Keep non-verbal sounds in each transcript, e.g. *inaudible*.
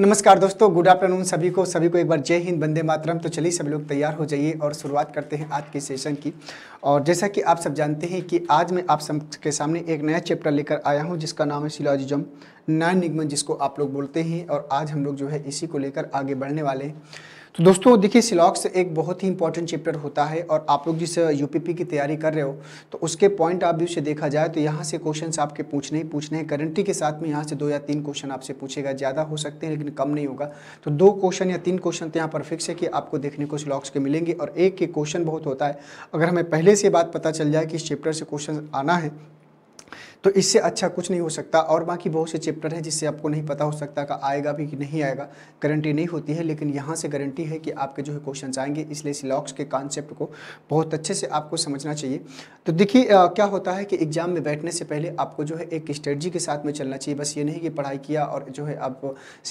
नमस्कार दोस्तों good afternoon सभी को सभी को एक बार जय हिंद बंदे मातरम तो चलिए सभी लोग तैयार हो जाइए और शुरुआत करते हैं आज के सेशन की और जैसा कि आप सब जानते हैं कि आज मैं आप सब के सामने एक नया चैप्टर लेकर आया हूं जिसका नाम है सिलॉजिज्म नया निगमन जिसको आप लोग बोलते हैं और आज हम लोग जो है इसी को लेकर आगे बढ़ने वाले हैं तो दोस्तों देखिए सिलॉक्स एक बहुत ही इंपॉर्टेंट चैप्टर होता है और आप लोग जिस यूपीपी uh, की तैयारी कर रहे हो तो उसके पॉइंट ऑफ व्यू से देखा जाए तो यहाँ से क्वेश्चंस आपके पूछने ही पूछने हैं गारंटी के साथ में यहाँ से दो या तीन क्वेश्चन आपसे पूछेगा ज़्यादा हो सकते हैं लेकिन कम नहीं होगा तो दो क्वेश्चन या तीन क्वेश्चन तो यहाँ पर फिक्स है कि आपको देखने को सिलॉक्स के मिलेंगे और एक एक क्वेश्चन बहुत होता है अगर हमें पहले से बात पता चल जाए कि इस चैप्टर से क्वेश्चन आना है तो इससे अच्छा कुछ नहीं हो सकता और बाकी बहुत से चैप्टर हैं जिससे आपको नहीं पता हो सकता का आएगा भी कि नहीं आएगा गारंटी नहीं होती है लेकिन यहाँ से गारंटी है कि आपके जो है क्वेश्चन आएंगे इसलिए सिलॉक्स के कॉन्सेप्ट को बहुत अच्छे से आपको समझना चाहिए तो देखिए क्या होता है कि एग्ज़ाम में बैठने से पहले आपको जो है एक स्ट्रेटजी के साथ में चलना चाहिए बस ये नहीं कि पढ़ाई किया और जो है आप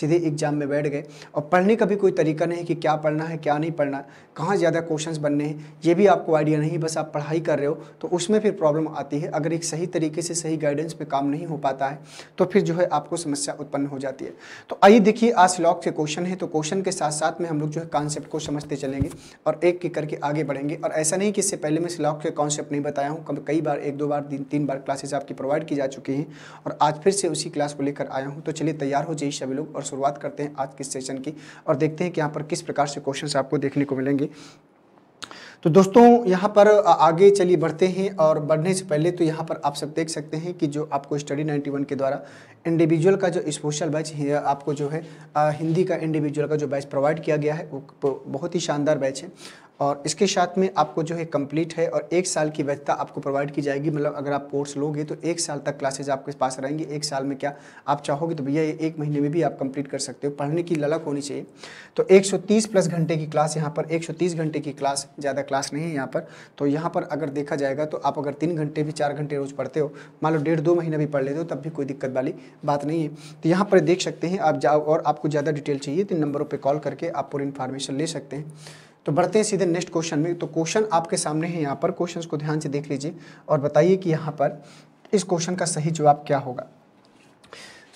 सीधे एग्ज़ाम में बैठ गए और पढ़ने का भी कोई तरीका नहीं कि क्या पढ़ना है क्या नहीं पढ़ना कहाँ ज़्यादा क्वेश्चन बनने हैं ये भी आपको आइडिया नहीं बस आप पढ़ाई कर रहे हो तो उसमें फिर प्रॉब्लम आती है अगर एक सही तरीके से सही सही गाइडेंस पे काम नहीं हो पाता है तो फिर जो है आपको समस्या उत्पन्न हो जाती है तो आइए देखिए आज लॉक के क्वेश्चन है तो क्वेश्चन के साथ साथ में हम लोग जो है कॉन्सेप्ट को समझते चलेंगे और एक एक करके आगे बढ़ेंगे और ऐसा नहीं कि इससे पहले मैं स्लॉक के कॉन्सेप्ट नहीं बताया हूँ कई बार एक दो बार तीन तीन बार क्लासेज आपकी प्रोवाइड की जा चुकी हैं और आज फिर से उसी क्लास को लेकर आया हूँ तो चलिए तैयार हो जाइए सभी लोग और शुरुआत करते हैं आज के सेशन की और देखते हैं कि यहाँ पर किस प्रकार से क्वेश्चन आपको देखने को मिलेंगे तो दोस्तों यहाँ पर आगे चलिए बढ़ते हैं और बढ़ने से पहले तो यहाँ पर आप सब देख सकते हैं कि जो आपको स्टडी 91 के द्वारा इंडिविजुअल का जो स्पेशल बैच आपको जो है हिंदी का इंडिविजुअल का जो बैच प्रोवाइड किया गया है वो बहुत ही शानदार बैच है और इसके साथ में आपको जो है कंप्लीट है और एक साल की वैधता आपको प्रोवाइड की जाएगी मतलब अगर आप कोर्स लोगे तो एक साल तक क्लासेज आपके पास रहेंगे एक साल में क्या आप चाहोगे तो भैया ये एक महीने में भी आप कंप्लीट कर सकते हो पढ़ने की ललक होनी चाहिए तो 130 प्लस घंटे की क्लास यहाँ पर 130 घंटे की क्लास ज़्यादा क्लास नहीं है यहाँ पर तो यहाँ पर अगर देखा जाएगा तो आप अगर तीन घंटे भी चार घंटे रोज़ पढ़ते हो मान लो डेढ़ दो महीना भी पढ़ लेते हो तब भी कोई दिक्कत वाली बात नहीं है तो यहाँ पर देख सकते हैं आप जाओ और आपको ज़्यादा डिटेल चाहिए तो नंबरों पर कॉल करके आप पूरी इन्फॉर्मेशन ले सकते हैं तो बढ़ते हैं सीधे नेक्स्ट क्वेश्चन में तो क्वेश्चन आपके सामने है यहाँ पर क्वेश्चन को ध्यान से देख लीजिए और बताइए कि यहाँ पर इस क्वेश्चन का सही जवाब क्या होगा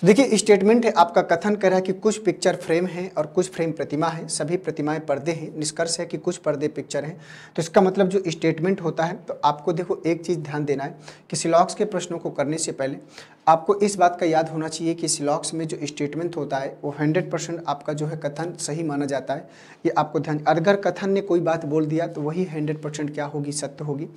तो देखिए स्टेटमेंट है आपका कथन कर रहा है कि कुछ पिक्चर फ्रेम हैं और कुछ फ्रेम प्रतिमा है सभी प्रतिमाएं पर्दे हैं निष्कर्ष है कि कुछ पर्दे पिक्चर हैं तो इसका मतलब जो स्टेटमेंट होता है तो आपको देखो एक चीज़ ध्यान देना है कि सिलॉक्स के प्रश्नों को करने से पहले आपको इस बात का याद होना चाहिए कि सिलॉक्स में जो स्टेटमेंट होता है वो हंड्रेड परसेंट आपका जो है कथन सही माना जाता है ये आपको ध्यान अगर कथन ने कोई बात बोल दिया तो वही हंड्रेड परसेंट क्या होगी सत्य होगी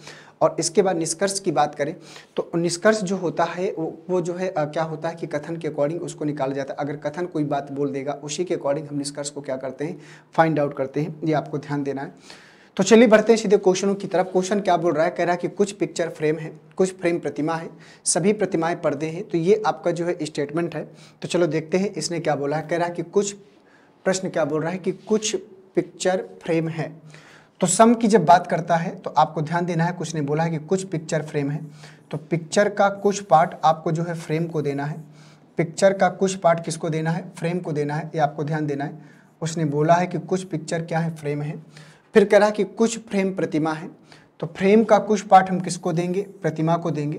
और इसके बाद निष्कर्ष की बात करें तो निष्कर्ष जो होता है वो वो जो है आ, क्या होता है कि कथन के अकॉर्डिंग उसको निकाला जाता है अगर कथन कोई बात बोल देगा उसी के अकॉर्डिंग हम निष्कर्ष को क्या करते हैं फाइंड आउट करते हैं ये आपको ध्यान देना है तो चलिए बढ़ते हैं सीधे क्वेश्चनों की तरफ क्वेश्चन क्या बोल रहा है कह रहा है कि कुछ पिक्चर फ्रेम है कुछ फ्रेम प्रतिमा है सभी प्रतिमाएं पर्दे हैं तो ये आपका जो है स्टेटमेंट है तो चलो देखते हैं इसने क्या बोला है कह रहा है कि कुछ प्रश्न क्या बोल रहा है कि कुछ पिक्चर फ्रेम है तो सम की जब बात करता है तो आपको ध्यान देना है कुछ ने बोला है कि कुछ पिक्चर फ्रेम है तो पिक्चर का कुछ पार्ट आपको जो है फ्रेम को देना है पिक्चर का कुछ पार्ट किसको देना है फ्रेम को देना है ये आपको ध्यान देना है उसने बोला है कि कुछ पिक्चर क्या है फ्रेम है फिर कह रहा कि कुछ फ्रेम प्रतिमा है तो फ्रेम का कुछ पार्ट हम किसको देंगे प्रतिमा को देंगे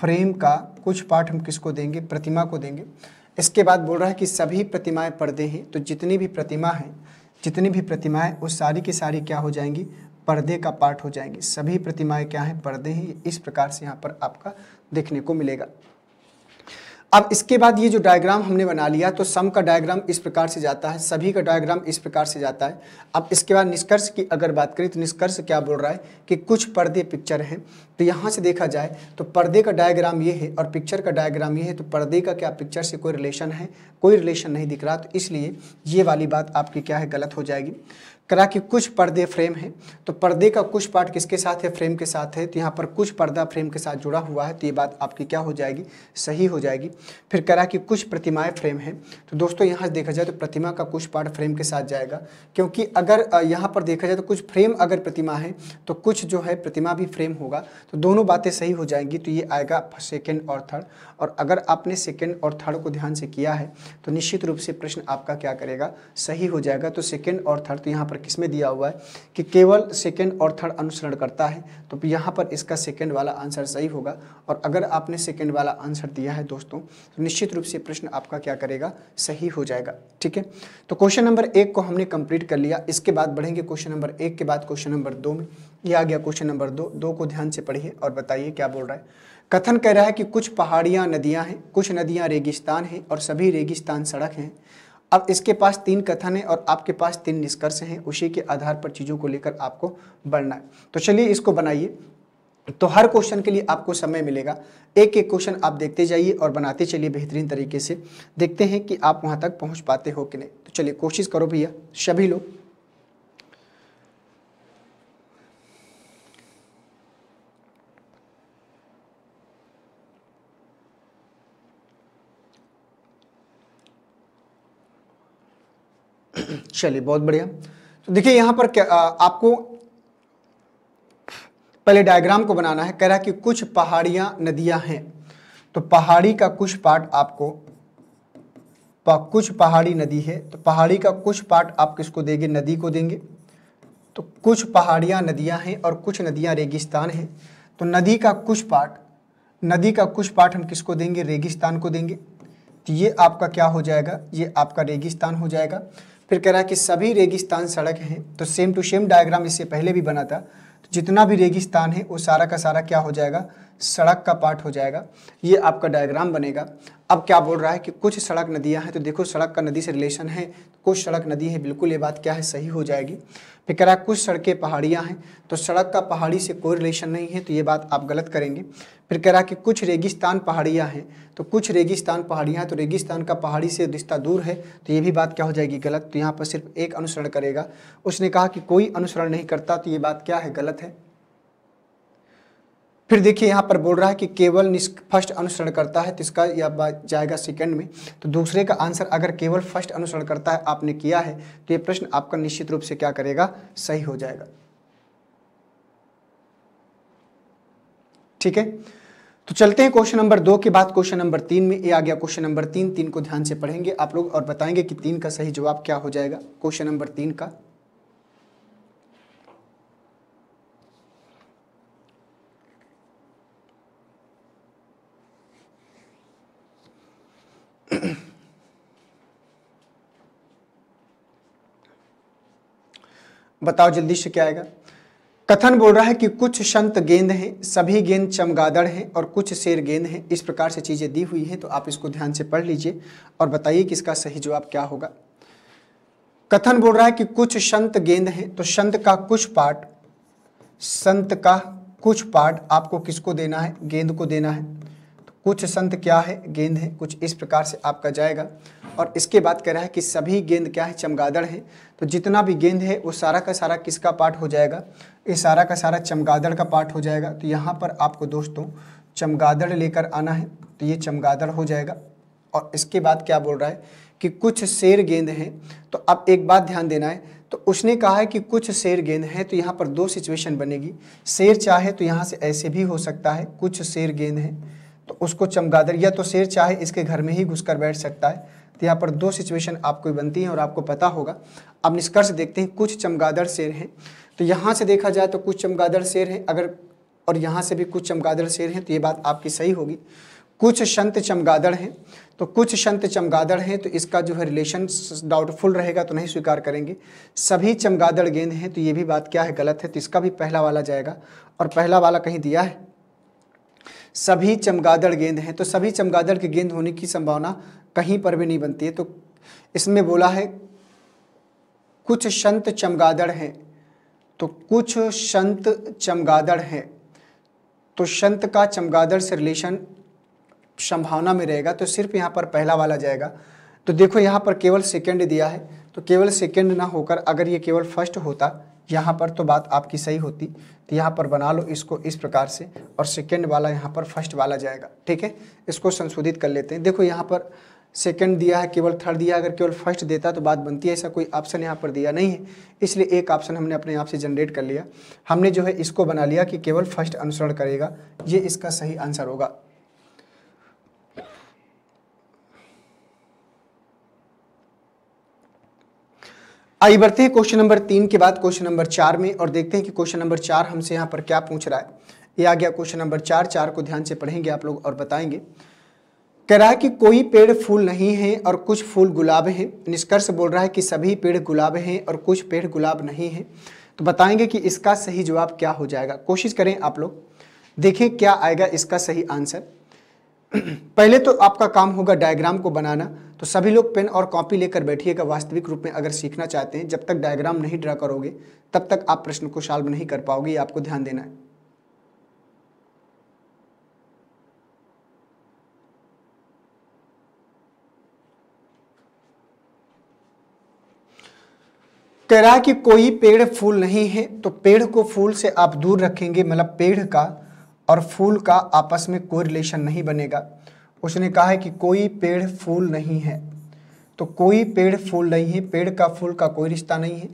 फ्रेम का कुछ पार्ट हम किसको देंगे प्रतिमा को देंगे इसके बाद बोल रहा है कि सभी प्रतिमाएं पर्दे हैं तो जितनी भी प्रतिमा है जितनी भी प्रतिमाएं वो सारी की सारी क्या हो जाएंगी पर्दे का पार्ट हो जाएंगी सभी प्रतिमाएं क्या हैं पर्दे हैं इस प्रकार से यहाँ पर आपका देखने को मिलेगा अब इसके बाद ये जो डायग्राम हमने बना लिया तो सम का डायग्राम इस प्रकार से जाता है सभी का डायग्राम इस प्रकार से जाता है अब इसके बाद निष्कर्ष की अगर बात करें तो निष्कर्ष क्या बोल रहा है कि कुछ पर्दे पिक्चर हैं तो यहाँ से देखा जाए तो पर्दे का डायग्राम ये है और पिक्चर का डायग्राम ये है तो पर्दे का क्या पिक्चर से कोई रिलेशन है कोई रिलेशन नहीं दिख रहा तो इसलिए ये वाली बात आपकी क्या है गलत हो जाएगी करा कि कुछ पर्दे फ्रेम हैं तो पर्दे का कुछ पार्ट किसके साथ है फ्रेम के साथ है तो यहाँ पर कुछ पर्दा फ्रेम के साथ जुड़ा हुआ है तो ये बात आपकी क्या हो जाएगी सही हो जाएगी फिर करा कि कुछ प्रतिमाएं फ्रेम हैं तो दोस्तों यहाँ देखा जाए तो प्रतिमा का कुछ पार्ट फ्रेम के साथ जाएगा क्योंकि अगर यहाँ पर देखा जाए तो कुछ फ्रेम अगर प्रतिमा है तो कुछ जो है प्रतिमा भी फ्रेम होगा तो दोनों बातें सही हो जाएंगी तो ये आएगा सेकेंड और थर्ड और अगर आपने सेकेंड और थर्ड को ध्यान से किया है तो निश्चित रूप से प्रश्न आपका क्या करेगा सही हो जाएगा तो सेकेंड और थर्ड तो यहाँ पर किस में दिया हुआ है कि केवल सेकेंड और थर्ड अनुसरण करता है तो यहाँ पर इसका सेकेंड वाला आंसर सही होगा और अगर आपने सेकेंड वाला आंसर दिया है दोस्तों तो निश्चित रूप से प्रश्न आपका क्या करेगा सही हो जाएगा ठीक है तो क्वेश्चन नंबर एक को हमने कंप्लीट कर लिया इसके बाद बढ़ेंगे क्वेश्चन नंबर एक के बाद क्वेश्चन नंबर दो में यह आ गया क्वेश्चन नंबर दो दो को ध्यान से पढ़िए और बताइए क्या बोल रहा है कथन कह रहा है कि कुछ पहाड़ियाँ नदियाँ हैं कुछ नदियाँ रेगिस्तान हैं और सभी रेगिस्तान सड़क हैं अब इसके पास तीन कथन है और आपके पास तीन निष्कर्ष हैं उसी के आधार पर चीज़ों को लेकर आपको बढ़ना है तो चलिए इसको बनाइए तो हर क्वेश्चन के लिए आपको समय मिलेगा एक एक क्वेश्चन आप देखते जाइए और बनाते चलिए बेहतरीन तरीके से देखते हैं कि आप वहाँ तक पहुँच पाते हो कि नहीं तो चलिए कोशिश करो भैया सभी लोग चलिए बहुत बढ़िया तो देखिए यहाँ पर क्या आ, आपको पहले डायग्राम को बनाना है कह रहा है कि कुछ पहाड़ियां नदियां हैं तो पहाड़ी का कुछ पार्ट आपको पा, कुछ पहाड़ी नदी है तो पहाड़ी का कुछ पार्ट आप किसको देंगे नदी को देंगे तो कुछ पहाड़ियां नदियां हैं और कुछ नदियां रेगिस्तान हैं तो नदी का कुछ पार्ट नदी का कुछ पार्ट हम किसको देंगे रेगिस्तान को देंगे तो ये आपका क्या हो जाएगा ये आपका रेगिस्तान हो जाएगा फिर कह रहा है कि सभी रेगिस्तान सड़क हैं तो सेम टू सेम डायग्राम इससे पहले भी बना था तो जितना भी रेगिस्तान है वो सारा का सारा क्या हो जाएगा सड़क का पार्ट हो जाएगा ये आपका डायग्राम बनेगा अब क्या बोल रहा है कि कुछ सड़क नदियां हैं तो देखो सड़क का नदी से रिलेशन है कुछ सड़क नदी है बिल्कुल ये बात क्या है सही हो जाएगी फिर कह रहा है कुछ सड़कें पहाड़ियाँ हैं तो सड़क का पहाड़ी से कोई रिलेशन नहीं है तो ये बात आप गलत करेंगे फिर कह रहा है कि कुछ रेगिस्तान पहाड़ियाँ हैं तो कुछ रेगिस्तान पहाड़ियाँ तो रेगिस्तान का पहाड़ी से रिश्ता दूर है तो ये भी बात क्या हो जाएगी गलत तो यहाँ पर सिर्फ एक अनुसरण करेगा उसने कहा कि कोई अनुसरण नहीं करता तो ये बात क्या है गलत है फिर देखिए यहाँ पर बोल रहा है कि केवल फर्स्ट अनुसरण करता है तो इसका यह जाएगा सेकंड में तो दूसरे का आंसर अगर केवल फर्स्ट अनुसरण करता है आपने किया है तो ये प्रश्न आपका निश्चित रूप से क्या करेगा सही हो जाएगा ठीक है तो चलते हैं क्वेश्चन नंबर दो के बाद क्वेश्चन नंबर तीन में ये आ गया क्वेश्चन नंबर तीन तीन को ध्यान से पढ़ेंगे आप लोग और बताएंगे कि तीन का सही जवाब क्या हो जाएगा क्वेश्चन नंबर तीन का *clears throat* बताओ जल्दी से क्या आएगा कथन बोल रहा है कि कुछ संत गेंद हैं सभी गेंद चमगादड़ हैं और कुछ शेर गेंद हैं इस प्रकार से चीज़ें दी हुई हैं तो आप इसको ध्यान से पढ़ लीजिए और बताइए कि इसका सही जवाब क्या होगा कथन बोल रहा है कि कुछ संत गेंद हैं तो संत का कुछ पार्ट संत का कुछ पार्ट आपको किसको देना है गेंद को देना है कुछ संत क्या है गेंद है कुछ इस प्रकार से आपका जाएगा और इसके बाद कह रहा है कि सभी गेंद क्या है चमगादड़ है तो जितना भी गेंद है वो सारा का सारा किसका पार्ट हो जाएगा ये सारा का सारा चमगादड़ का पार्ट हो जाएगा तो यहाँ पर आपको दोस्तों चमगादड़ लेकर आना है तो ये चमगादड़ हो जाएगा और इसके बाद क्या बोल रहा है कि कुछ शेर गेंद हैं तो अब एक बात ध्यान देना है तो उसने कहा है कि कुछ शेर गेंद हैं तो यहाँ पर दो सिचुएशन बनेगी शेर चाहे तो यहाँ से ऐसे भी हो सकता है कुछ शेर गेंद हैं तो उसको चमगादड़ या तो शेर चाहे इसके घर में ही घुसकर बैठ सकता है तो यहाँ पर दो सिचुएशन आपको बनती हैं और आपको पता होगा अब निष्कर्ष देखते हैं कुछ चमगादड़ शेर हैं तो यहाँ से देखा जाए तो कुछ चमगादड़ शेर हैं अगर और यहाँ से भी कुछ चमगादड़ शेर हैं तो ये बात आपकी सही होगी कुछ शंत चमगादड़ हैं तो कुछ शंत चमगादड़ हैं तो इसका जो है रिलेशन डाउटफुल रहेगा तो नहीं स्वीकार करेंगे सभी चमगादड़ गेंद हैं तो ये भी बात क्या है गलत है तो इसका भी पहला वाला जाएगा और पहला वाला कहीं दिया है सभी चमगादड़ गेंद हैं तो सभी चमगादड़ के गेंद होने की संभावना कहीं पर भी नहीं बनती है तो इसमें बोला है कुछ संत चमगादड़ हैं तो कुछ संत चमगादड़ हैं तो संत का चमगादड़ से रिलेशन संभावना में रहेगा तो सिर्फ यहाँ पर पहला वाला जाएगा तो देखो यहाँ पर केवल सेकेंड दिया है तो केवल सेकेंड ना होकर अगर ये केवल फर्स्ट होता यहाँ पर तो बात आपकी सही होती तो यहाँ पर बना लो इसको इस प्रकार से और सेकेंड वाला यहाँ पर फर्स्ट वाला जाएगा ठीक है इसको संशोधित कर लेते हैं देखो यहाँ पर सेकेंड दिया है केवल थर्ड दिया अगर केवल फर्स्ट देता तो बात बनती है ऐसा कोई ऑप्शन यहाँ पर दिया नहीं है इसलिए एक ऑप्शन हमने अपने आप से जनरेट कर लिया हमने जो है इसको बना लिया कि केवल फर्स्ट अनुसरण करेगा ये इसका सही आंसर होगा आइए बढ़ते हैं क्वेश्चन नंबर तीन के बाद क्वेश्चन नंबर चार में और देखते हैं कि क्वेश्चन नंबर चार हमसे यहाँ पर क्या पूछ रहा है ये आ गया क्वेश्चन नंबर चार चार को ध्यान से पढ़ेंगे आप लोग और बताएंगे कह रहा है कि कोई पेड़ फूल नहीं है और कुछ फूल गुलाब हैं निष्कर्ष बोल रहा है कि सभी पेड़ गुलाब हैं और कुछ पेड़ गुलाब नहीं हैं तो बताएंगे कि इसका सही जवाब क्या हो जाएगा कोशिश करें आप लोग देखें क्या आएगा इसका सही आंसर *clears throat* पहले तो आपका काम होगा डायग्राम को बनाना तो सभी लोग पेन और कॉपी लेकर बैठिएगा वास्तविक रूप में अगर सीखना चाहते हैं जब तक डायग्राम नहीं ड्रा करोगे तब तक आप प्रश्न को सॉल्व नहीं कर पाओगे आपको ध्यान देना है कह रहा है कि कोई पेड़ फूल नहीं है तो पेड़ को फूल से आप दूर रखेंगे मतलब पेड़ का और फूल का आपस में कोई रिलेशन नहीं बनेगा उसने कहा है कि कोई पेड़ फूल नहीं है तो कोई पेड़ फूल नहीं है पेड़ का फूल का कोई रिश्ता नहीं है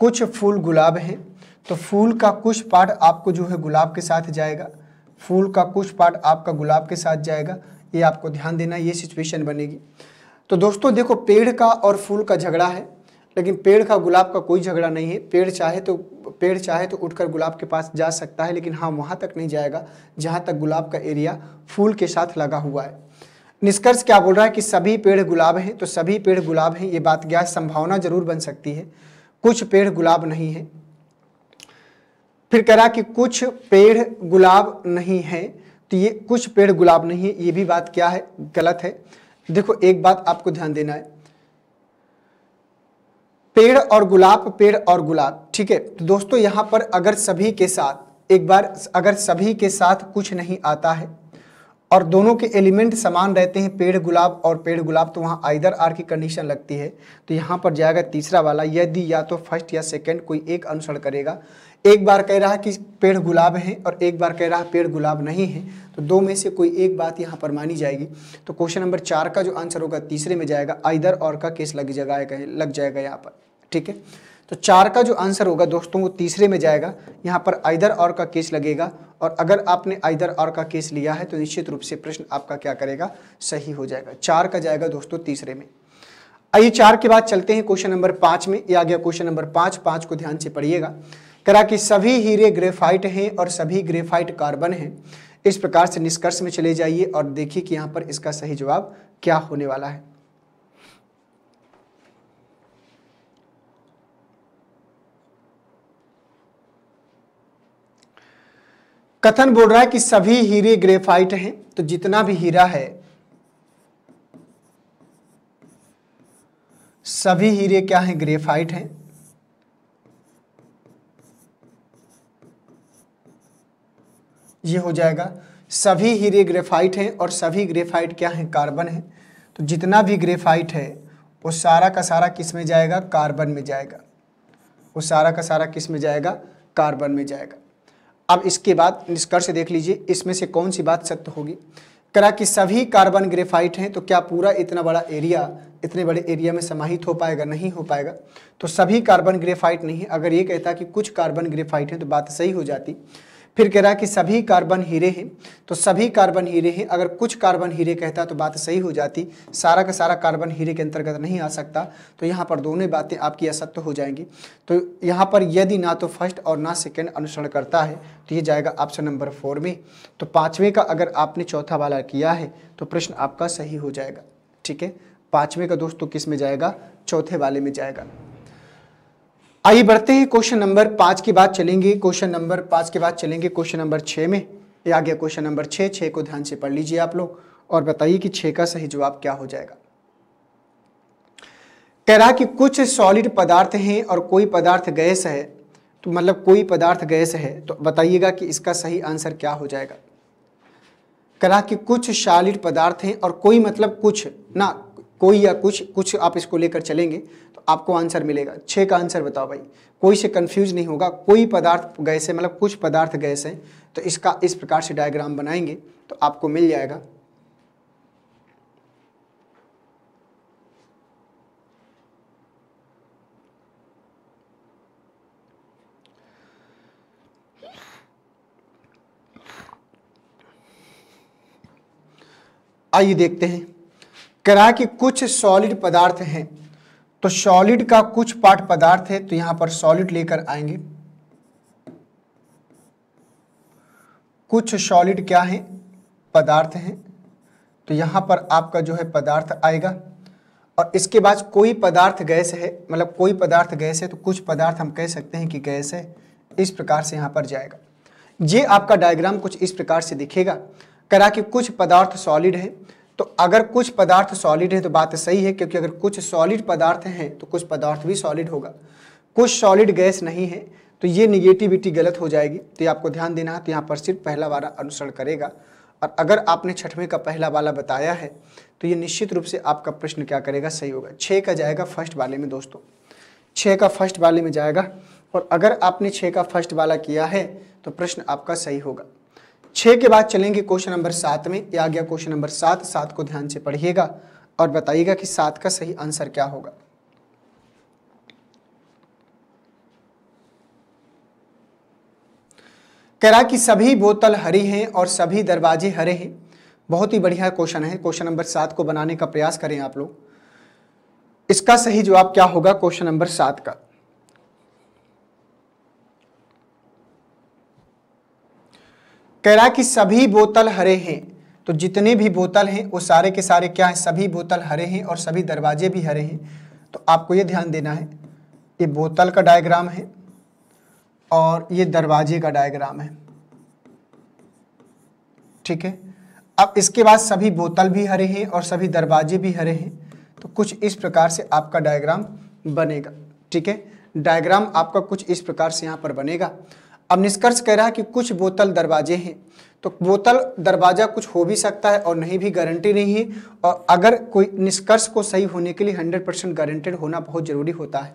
कुछ फूल गुलाब हैं तो फूल का कुछ पार्ट आपको जो है गुलाब के साथ जाएगा फूल का कुछ पार्ट आपका गुलाब के साथ जाएगा ये आपको ध्यान देना ये सिचुएशन बनेगी तो दोस्तों देखो पेड़ का और फूल का झगड़ा है लेकिन पेड़ का गुलाब का कोई झगड़ा नहीं है पेड़ चाहे तो पेड़ चाहे तो उठकर गुलाब के पास जा सकता है लेकिन हाँ वहाँ तक नहीं जाएगा जहाँ तक गुलाब का एरिया फूल के साथ लगा हुआ है निष्कर्ष क्या बोल रहा है कि सभी पेड़ गुलाब हैं तो सभी पेड़ गुलाब हैं ये बात क्या संभावना जरूर बन सकती है कुछ पेड़ गुलाब नहीं है फिर कह रहा कि कुछ पेड़ गुलाब नहीं है तो ये कुछ पेड़ गुलाब नहीं है ये भी बात क्या है गलत है देखो एक बात आपको ध्यान देना है पेड़ और गुलाब पेड़ और गुलाब ठीक है तो दोस्तों यहाँ पर अगर सभी के साथ एक बार अगर सभी के साथ कुछ नहीं आता है और दोनों के एलिमेंट समान रहते हैं पेड़ गुलाब और पेड़ गुलाब तो वहाँ आइदर आर की कंडीशन लगती है तो यहाँ पर जाएगा तीसरा वाला यदि या तो फर्स्ट या सेकंड कोई एक अनुसरण करेगा एक बार कह रहा है कि पेड़ गुलाब है और एक बार कह रहा है पेड़ गुलाब नहीं है तो दो में से कोई एक बात यहाँ पर मानी जाएगी तो क्वेश्चन नंबर चार का जो आंसर होगा तीसरे में जाएगा आइदर और का केस लग जाएगा लग जाएगा यहाँ पर ठीक है तो चार का जो आंसर होगा दोस्तों वो तीसरे में जाएगा यहाँ पर आइधर और का केस लगेगा और अगर आपने आइधर और का केस लिया है तो निश्चित रूप से प्रश्न आपका क्या करेगा सही हो जाएगा चार का जाएगा दोस्तों तीसरे में आइए चार के बाद चलते हैं क्वेश्चन नंबर पांच में या आ गया क्वेश्चन नंबर पांच पांच को ध्यान से पढ़िएगा करा कि सभी हीरे ग्रेफाइट हैं और सभी ग्रेफाइट कार्बन हैं इस प्रकार से निष्कर्ष में चले जाइए और देखिए कि यहाँ पर इसका सही जवाब क्या होने वाला है कथन बोल रहा है कि सभी हीरे ग्रेफाइट हैं तो जितना भी हीरा है सभी हीरे क्या हैं ग्रेफाइट हैं ये हो जाएगा सभी हीरे ग्रेफाइट हैं और सभी ग्रेफाइट क्या हैं कार्बन हैं तो जितना भी ग्रेफाइट है वो सारा का सारा किस में जाएगा कार्बन में जाएगा वो सारा का सारा किस में जाएगा कार्बन में जाएगा अब इसके बाद निष्कर्ष देख लीजिए इसमें से कौन सी बात सत्य होगी करा कि सभी कार्बन ग्रेफाइट हैं तो क्या पूरा इतना बड़ा एरिया इतने बड़े एरिया में समाहित हो पाएगा नहीं हो पाएगा तो सभी कार्बन ग्रेफाइट नहीं अगर ये कहता कि कुछ कार्बन ग्रेफाइट हैं तो बात सही हो जाती फिर कह रहा है कि सभी कार्बन हीरे हैं तो सभी कार्बन हीरे हैं अगर कुछ कार्बन हीरे कहता तो बात सही हो जाती सारा का सारा कार्बन हीरे के अंतर्गत नहीं आ सकता तो यहाँ पर दोनों बातें आपकी असत्य हो जाएंगी तो यहाँ पर यदि ना तो फर्स्ट और ना सेकेंड अनुसरण करता है तो ये जाएगा ऑप्शन नंबर फोर में तो पाँचवें का अगर आपने चौथा वाला किया है तो प्रश्न आपका सही हो जाएगा ठीक है पाँचवें का दोस्तों किस में जाएगा चौथे वाले में जाएगा आइए बढ़ते हैं क्वेश्चन नंबर पांच की बात चलेंगे क्वेश्चन नंबर पांच के बाद चलेंगे क्वेश्चन नंबर छह में ये आ गया क्वेश्चन नंबर छह छह को ध्यान से पढ़ लीजिए आप लोग और बताइए कि छः का सही जवाब क्या हो जाएगा कह रहा कि कुछ सॉलिड पदार्थ हैं और कोई पदार्थ गैस है तो मतलब कोई पदार्थ गैस है तो बताइएगा कि इसका सही आंसर क्या हो जाएगा करा कि कुछ सॉलिड पदार्थ हैं और कोई मतलब कुछ ना कोई या कुछ कुछ आप इसको लेकर चलेंगे आपको आंसर मिलेगा छः का आंसर बताओ भाई कोई से कंफ्यूज नहीं होगा कोई पदार्थ गैस है मतलब कुछ पदार्थ गैस है तो इसका इस प्रकार से डायग्राम बनाएंगे तो आपको मिल जाएगा आइए देखते हैं करा कि कुछ सॉलिड पदार्थ हैं तो सॉलिड का कुछ पार्ट पदार्थ है तो यहां पर सॉलिड लेकर आएंगे कुछ सॉलिड क्या है पदार्थ हैं तो यहाँ पर आपका जो है पदार्थ आएगा और इसके बाद कोई पदार्थ गैस है मतलब कोई पदार्थ गैस है तो कुछ पदार्थ हम कह सकते हैं कि गैस है इस प्रकार से यहाँ पर जाएगा ये आपका डायग्राम कुछ इस प्रकार से दिखेगा करा कि कुछ पदार्थ सॉलिड है तो अगर कुछ पदार्थ सॉलिड है तो बात सही है क्योंकि अगर कुछ सॉलिड पदार्थ हैं तो कुछ पदार्थ भी सॉलिड होगा कुछ सॉलिड गैस नहीं है तो ये निगेटिविटी गलत हो जाएगी तो ये आपको ध्यान देना है तो यहाँ पर सिर्फ पहला वाला अनुसरण करेगा और अगर आपने छठवें का पहला वाला बताया है तो ये निश्चित रूप से आपका प्रश्न क्या करेगा सही होगा छः का जाएगा फर्स्ट वाले में दोस्तों छः का फर्स्ट वाले में जाएगा और अगर आपने छः का फर्स्ट वाला किया है तो प्रश्न आपका सही होगा छह के बाद चलेंगे क्वेश्चन नंबर सात में ये आ गया क्वेश्चन नंबर सात सात को ध्यान से पढ़िएगा और बताइएगा कि सात का सही आंसर क्या होगा रहा कि सभी बोतल हरी हैं और सभी दरवाजे हरे हैं बहुत ही बढ़िया क्वेश्चन है क्वेश्चन नंबर सात को बनाने का प्रयास करें आप लोग इसका सही जवाब क्या होगा क्वेश्चन नंबर सात का कह रहा है कि सभी बोतल हरे हैं तो जितने भी बोतल हैं वो सारे के सारे क्या हैं सभी बोतल हरे हैं और सभी दरवाजे भी हरे हैं तो आपको ये ध्यान देना है ये बोतल का डायग्राम है और ये दरवाजे का डायग्राम है ठीक है अब इसके बाद सभी बोतल भी हरे हैं और सभी दरवाजे भी हरे हैं तो कुछ इस प्रकार से आपका डायग्राम बनेगा ठीक है डायग्राम आपका कुछ इस प्रकार से यहाँ पर बनेगा अब निष्कर्ष कह रहा है कि कुछ बोतल दरवाजे हैं तो बोतल दरवाज़ा कुछ हो भी सकता है और नहीं भी गारंटी नहीं है और अगर कोई निष्कर्ष को सही होने के लिए हंड्रेड परसेंट गारंटेड होना बहुत ज़रूरी होता है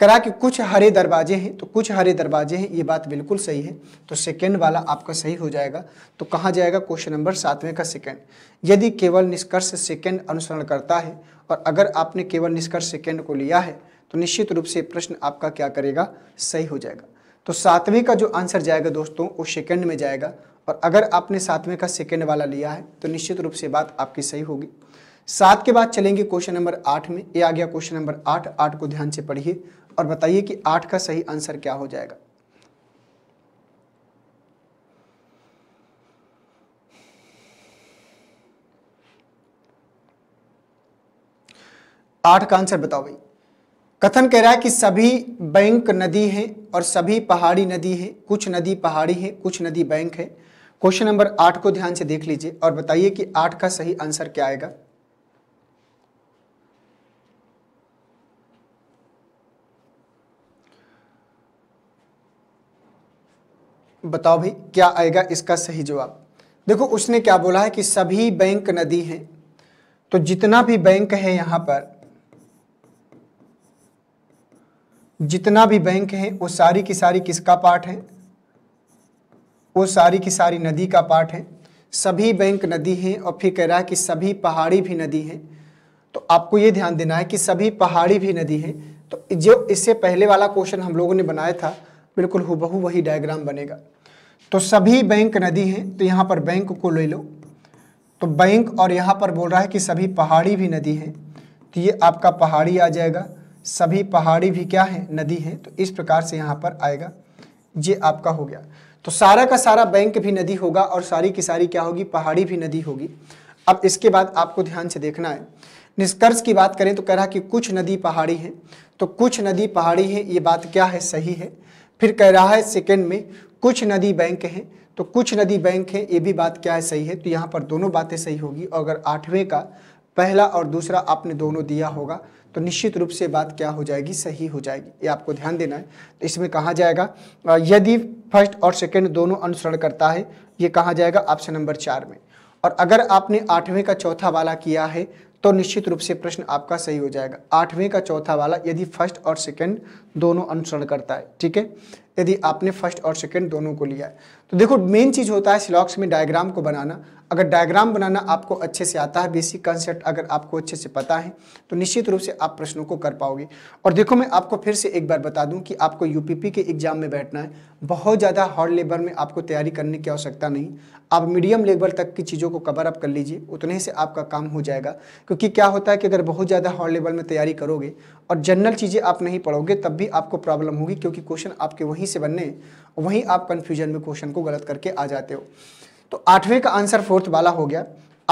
करा कि कुछ हरे दरवाजे हैं तो कुछ हरे दरवाजे हैं ये बात बिल्कुल सही है तो सेकेंड वाला आपका सही हो जाएगा तो कहाँ जाएगा क्वेश्चन नंबर सातवें का सेकेंड यदि केवल निष्कर्ष सेकेंड अनुसरण करता है और अगर आपने केवल निष्कर्ष सेकेंड को लिया है तो निश्चित रूप से प्रश्न आपका क्या करेगा सही हो जाएगा तो सातवें का जो आंसर जाएगा दोस्तों वो सेकेंड में जाएगा और अगर आपने सातवें का सेकेंड वाला लिया है तो निश्चित रूप से बात आपकी सही होगी सात के बाद चलेंगे क्वेश्चन नंबर आठ में ये आ गया क्वेश्चन नंबर आठ आठ को ध्यान से पढ़िए और बताइए कि आठ का सही आंसर क्या हो जाएगा आठ का आंसर बताओ भाई कथन कह रहा है कि सभी बैंक नदी हैं और सभी पहाड़ी नदी है कुछ नदी पहाड़ी है कुछ नदी बैंक है क्वेश्चन नंबर आठ को ध्यान से देख लीजिए और बताइए कि आठ का सही आंसर क्या आएगा बताओ भाई क्या आएगा इसका सही जवाब देखो उसने क्या बोला है कि सभी बैंक नदी हैं तो जितना भी बैंक है यहां पर जितना भी बैंक है वो सारी की सारी किसका पार्ट है वो सारी की सारी नदी का पार्ट है सभी बैंक नदी हैं और फिर कह रहा है कि सभी पहाड़ी भी नदी हैं तो आपको ये ध्यान देना है कि सभी पहाड़ी भी नदी है तो जो इससे पहले वाला क्वेश्चन हम लोगों ने बनाया था बिल्कुल हुबहू वही डायग्राम बनेगा तो सभी बैंक नदी हैं तो यहाँ पर बैंक को ले लो तो बैंक और यहाँ पर बोल रहा है कि सभी पहाड़ी भी नदी हैं तो ये आपका पहाड़ी आ जाएगा सभी पहाड़ी भी क्या है नदी है तो इस प्रकार से यहाँ पर आएगा ये आपका हो गया तो सारा का सारा बैंक भी नदी होगा और सारी की सारी क्या होगी पहाड़ी भी नदी होगी अब इसके बाद आपको ध्यान से देखना है निष्कर्ष की बात करें तो कह रहा कि कुछ नदी पहाड़ी है तो कुछ नदी पहाड़ी है ये बात क्या है सही है फिर कह रहा है सेकेंड में कुछ नदी बैंक है तो कुछ नदी बैंक है ये भी बात क्या है सही है तो यहाँ पर दोनों बातें सही होगी और अगर आठवें का पहला और दूसरा आपने दोनों दिया होगा तो निश्चित रूप से बात क्या हो जाएगी सही हो जाएगी ये आपको ध्यान देना है तो इसमें कहा जाएगा यदि फर्स्ट और सेकेंड दोनों अनुसरण करता है ये कहा जाएगा ऑप्शन नंबर चार में और अगर आपने आठवें का चौथा वाला किया है तो निश्चित रूप से प्रश्न आपका सही हो जाएगा आठवें का चौथा वाला यदि फर्स्ट और सेकेंड दोनों अनुसरण करता है ठीक है यदि आपने फर्स्ट और सेकंड दोनों को लिया है तो देखो मेन चीज़ होता है सिलॉक्स में डायग्राम को बनाना अगर डायग्राम बनाना आपको अच्छे से आता है बेसिक कंसेप्ट अगर आपको अच्छे से पता है तो निश्चित रूप से आप प्रश्नों को कर पाओगे और देखो मैं आपको फिर से एक बार बता दूं कि आपको यूपीपी के एग्जाम में बैठना है बहुत ज़्यादा हार्ड लेवल में आपको तैयारी करने की आवश्यकता नहीं आप मीडियम लेवल तक की चीज़ों को कवर अप कर लीजिए उतने से आपका काम हो जाएगा क्योंकि क्या होता है कि अगर बहुत ज़्यादा हार्ड लेवल में तैयारी करोगे और जनरल चीज़ें आप नहीं पढ़ोगे तब भी आपको प्रॉब्लम होगी क्योंकि क्वेश्चन आपके वहीं से बनने वहीं आप कन्फ्यूजन में क्वेश्चन को गलत करके आ जाते हो तो आठवें का आंसर फोर्थ वाला हो गया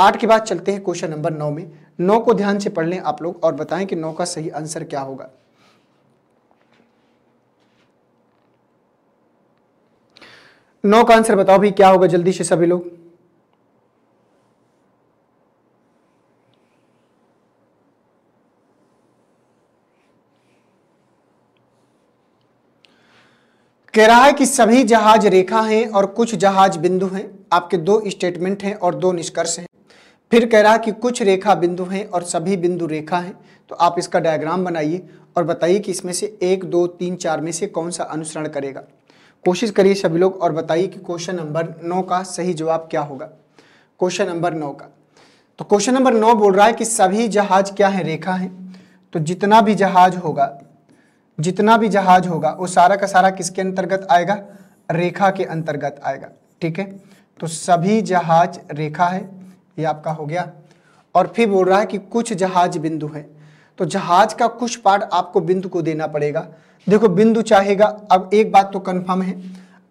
आठ के बाद चलते हैं क्वेश्चन नंबर नौ में नौ को ध्यान से पढ़ लें आप लोग और बताएं कि नौ का सही आंसर क्या होगा नौ का आंसर बताओ भाई क्या होगा जल्दी से सभी लोग कह रहा है कि सभी जहाज रेखा हैं और कुछ जहाज बिंदु हैं आपके दो स्टेटमेंट हैं और दो निष्कर्ष हैं फिर कह रहा है कि कुछ रेखा बिंदु हैं और सभी बिंदु रेखा हैं तो आप इसका डायग्राम बनाइए और बताइए कि इसमें से एक दो तीन चार में से कौन सा अनुसरण करेगा कोशिश करिए सभी लोग और बताइए कि क्वेश्चन नंबर नौ का सही जवाब क्या होगा क्वेश्चन नंबर नौ का तो क्वेश्चन नंबर नौ बोल रहा है कि सभी जहाज क्या है रेखा है तो जितना भी जहाज होगा जितना भी जहाज होगा वो सारा का सारा किसके अंतर्गत आएगा रेखा के अंतर्गत आएगा ठीक है तो सभी जहाज रेखा है ये आपका हो गया और फिर बोल रहा है कि कुछ जहाज बिंदु है तो जहाज का कुछ पार्ट आपको बिंदु को देना पड़ेगा देखो बिंदु चाहेगा अब एक बात तो कन्फर्म है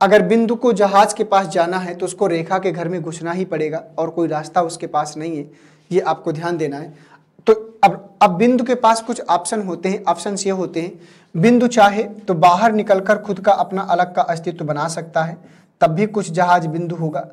अगर बिंदु को जहाज के पास जाना है तो उसको रेखा के घर में घुसना ही पड़ेगा और कोई रास्ता उसके पास नहीं है ये आपको ध्यान देना है तो अब अब बिंदु के पास कुछ ऑप्शन होते हैं ऑप्शन ये होते हैं बिंदु चाहे तो बाहर निकलकर खुद का अपना अलग का अस्तित्व बना सकता है तब भी कुछ जहाज बिंदु होगा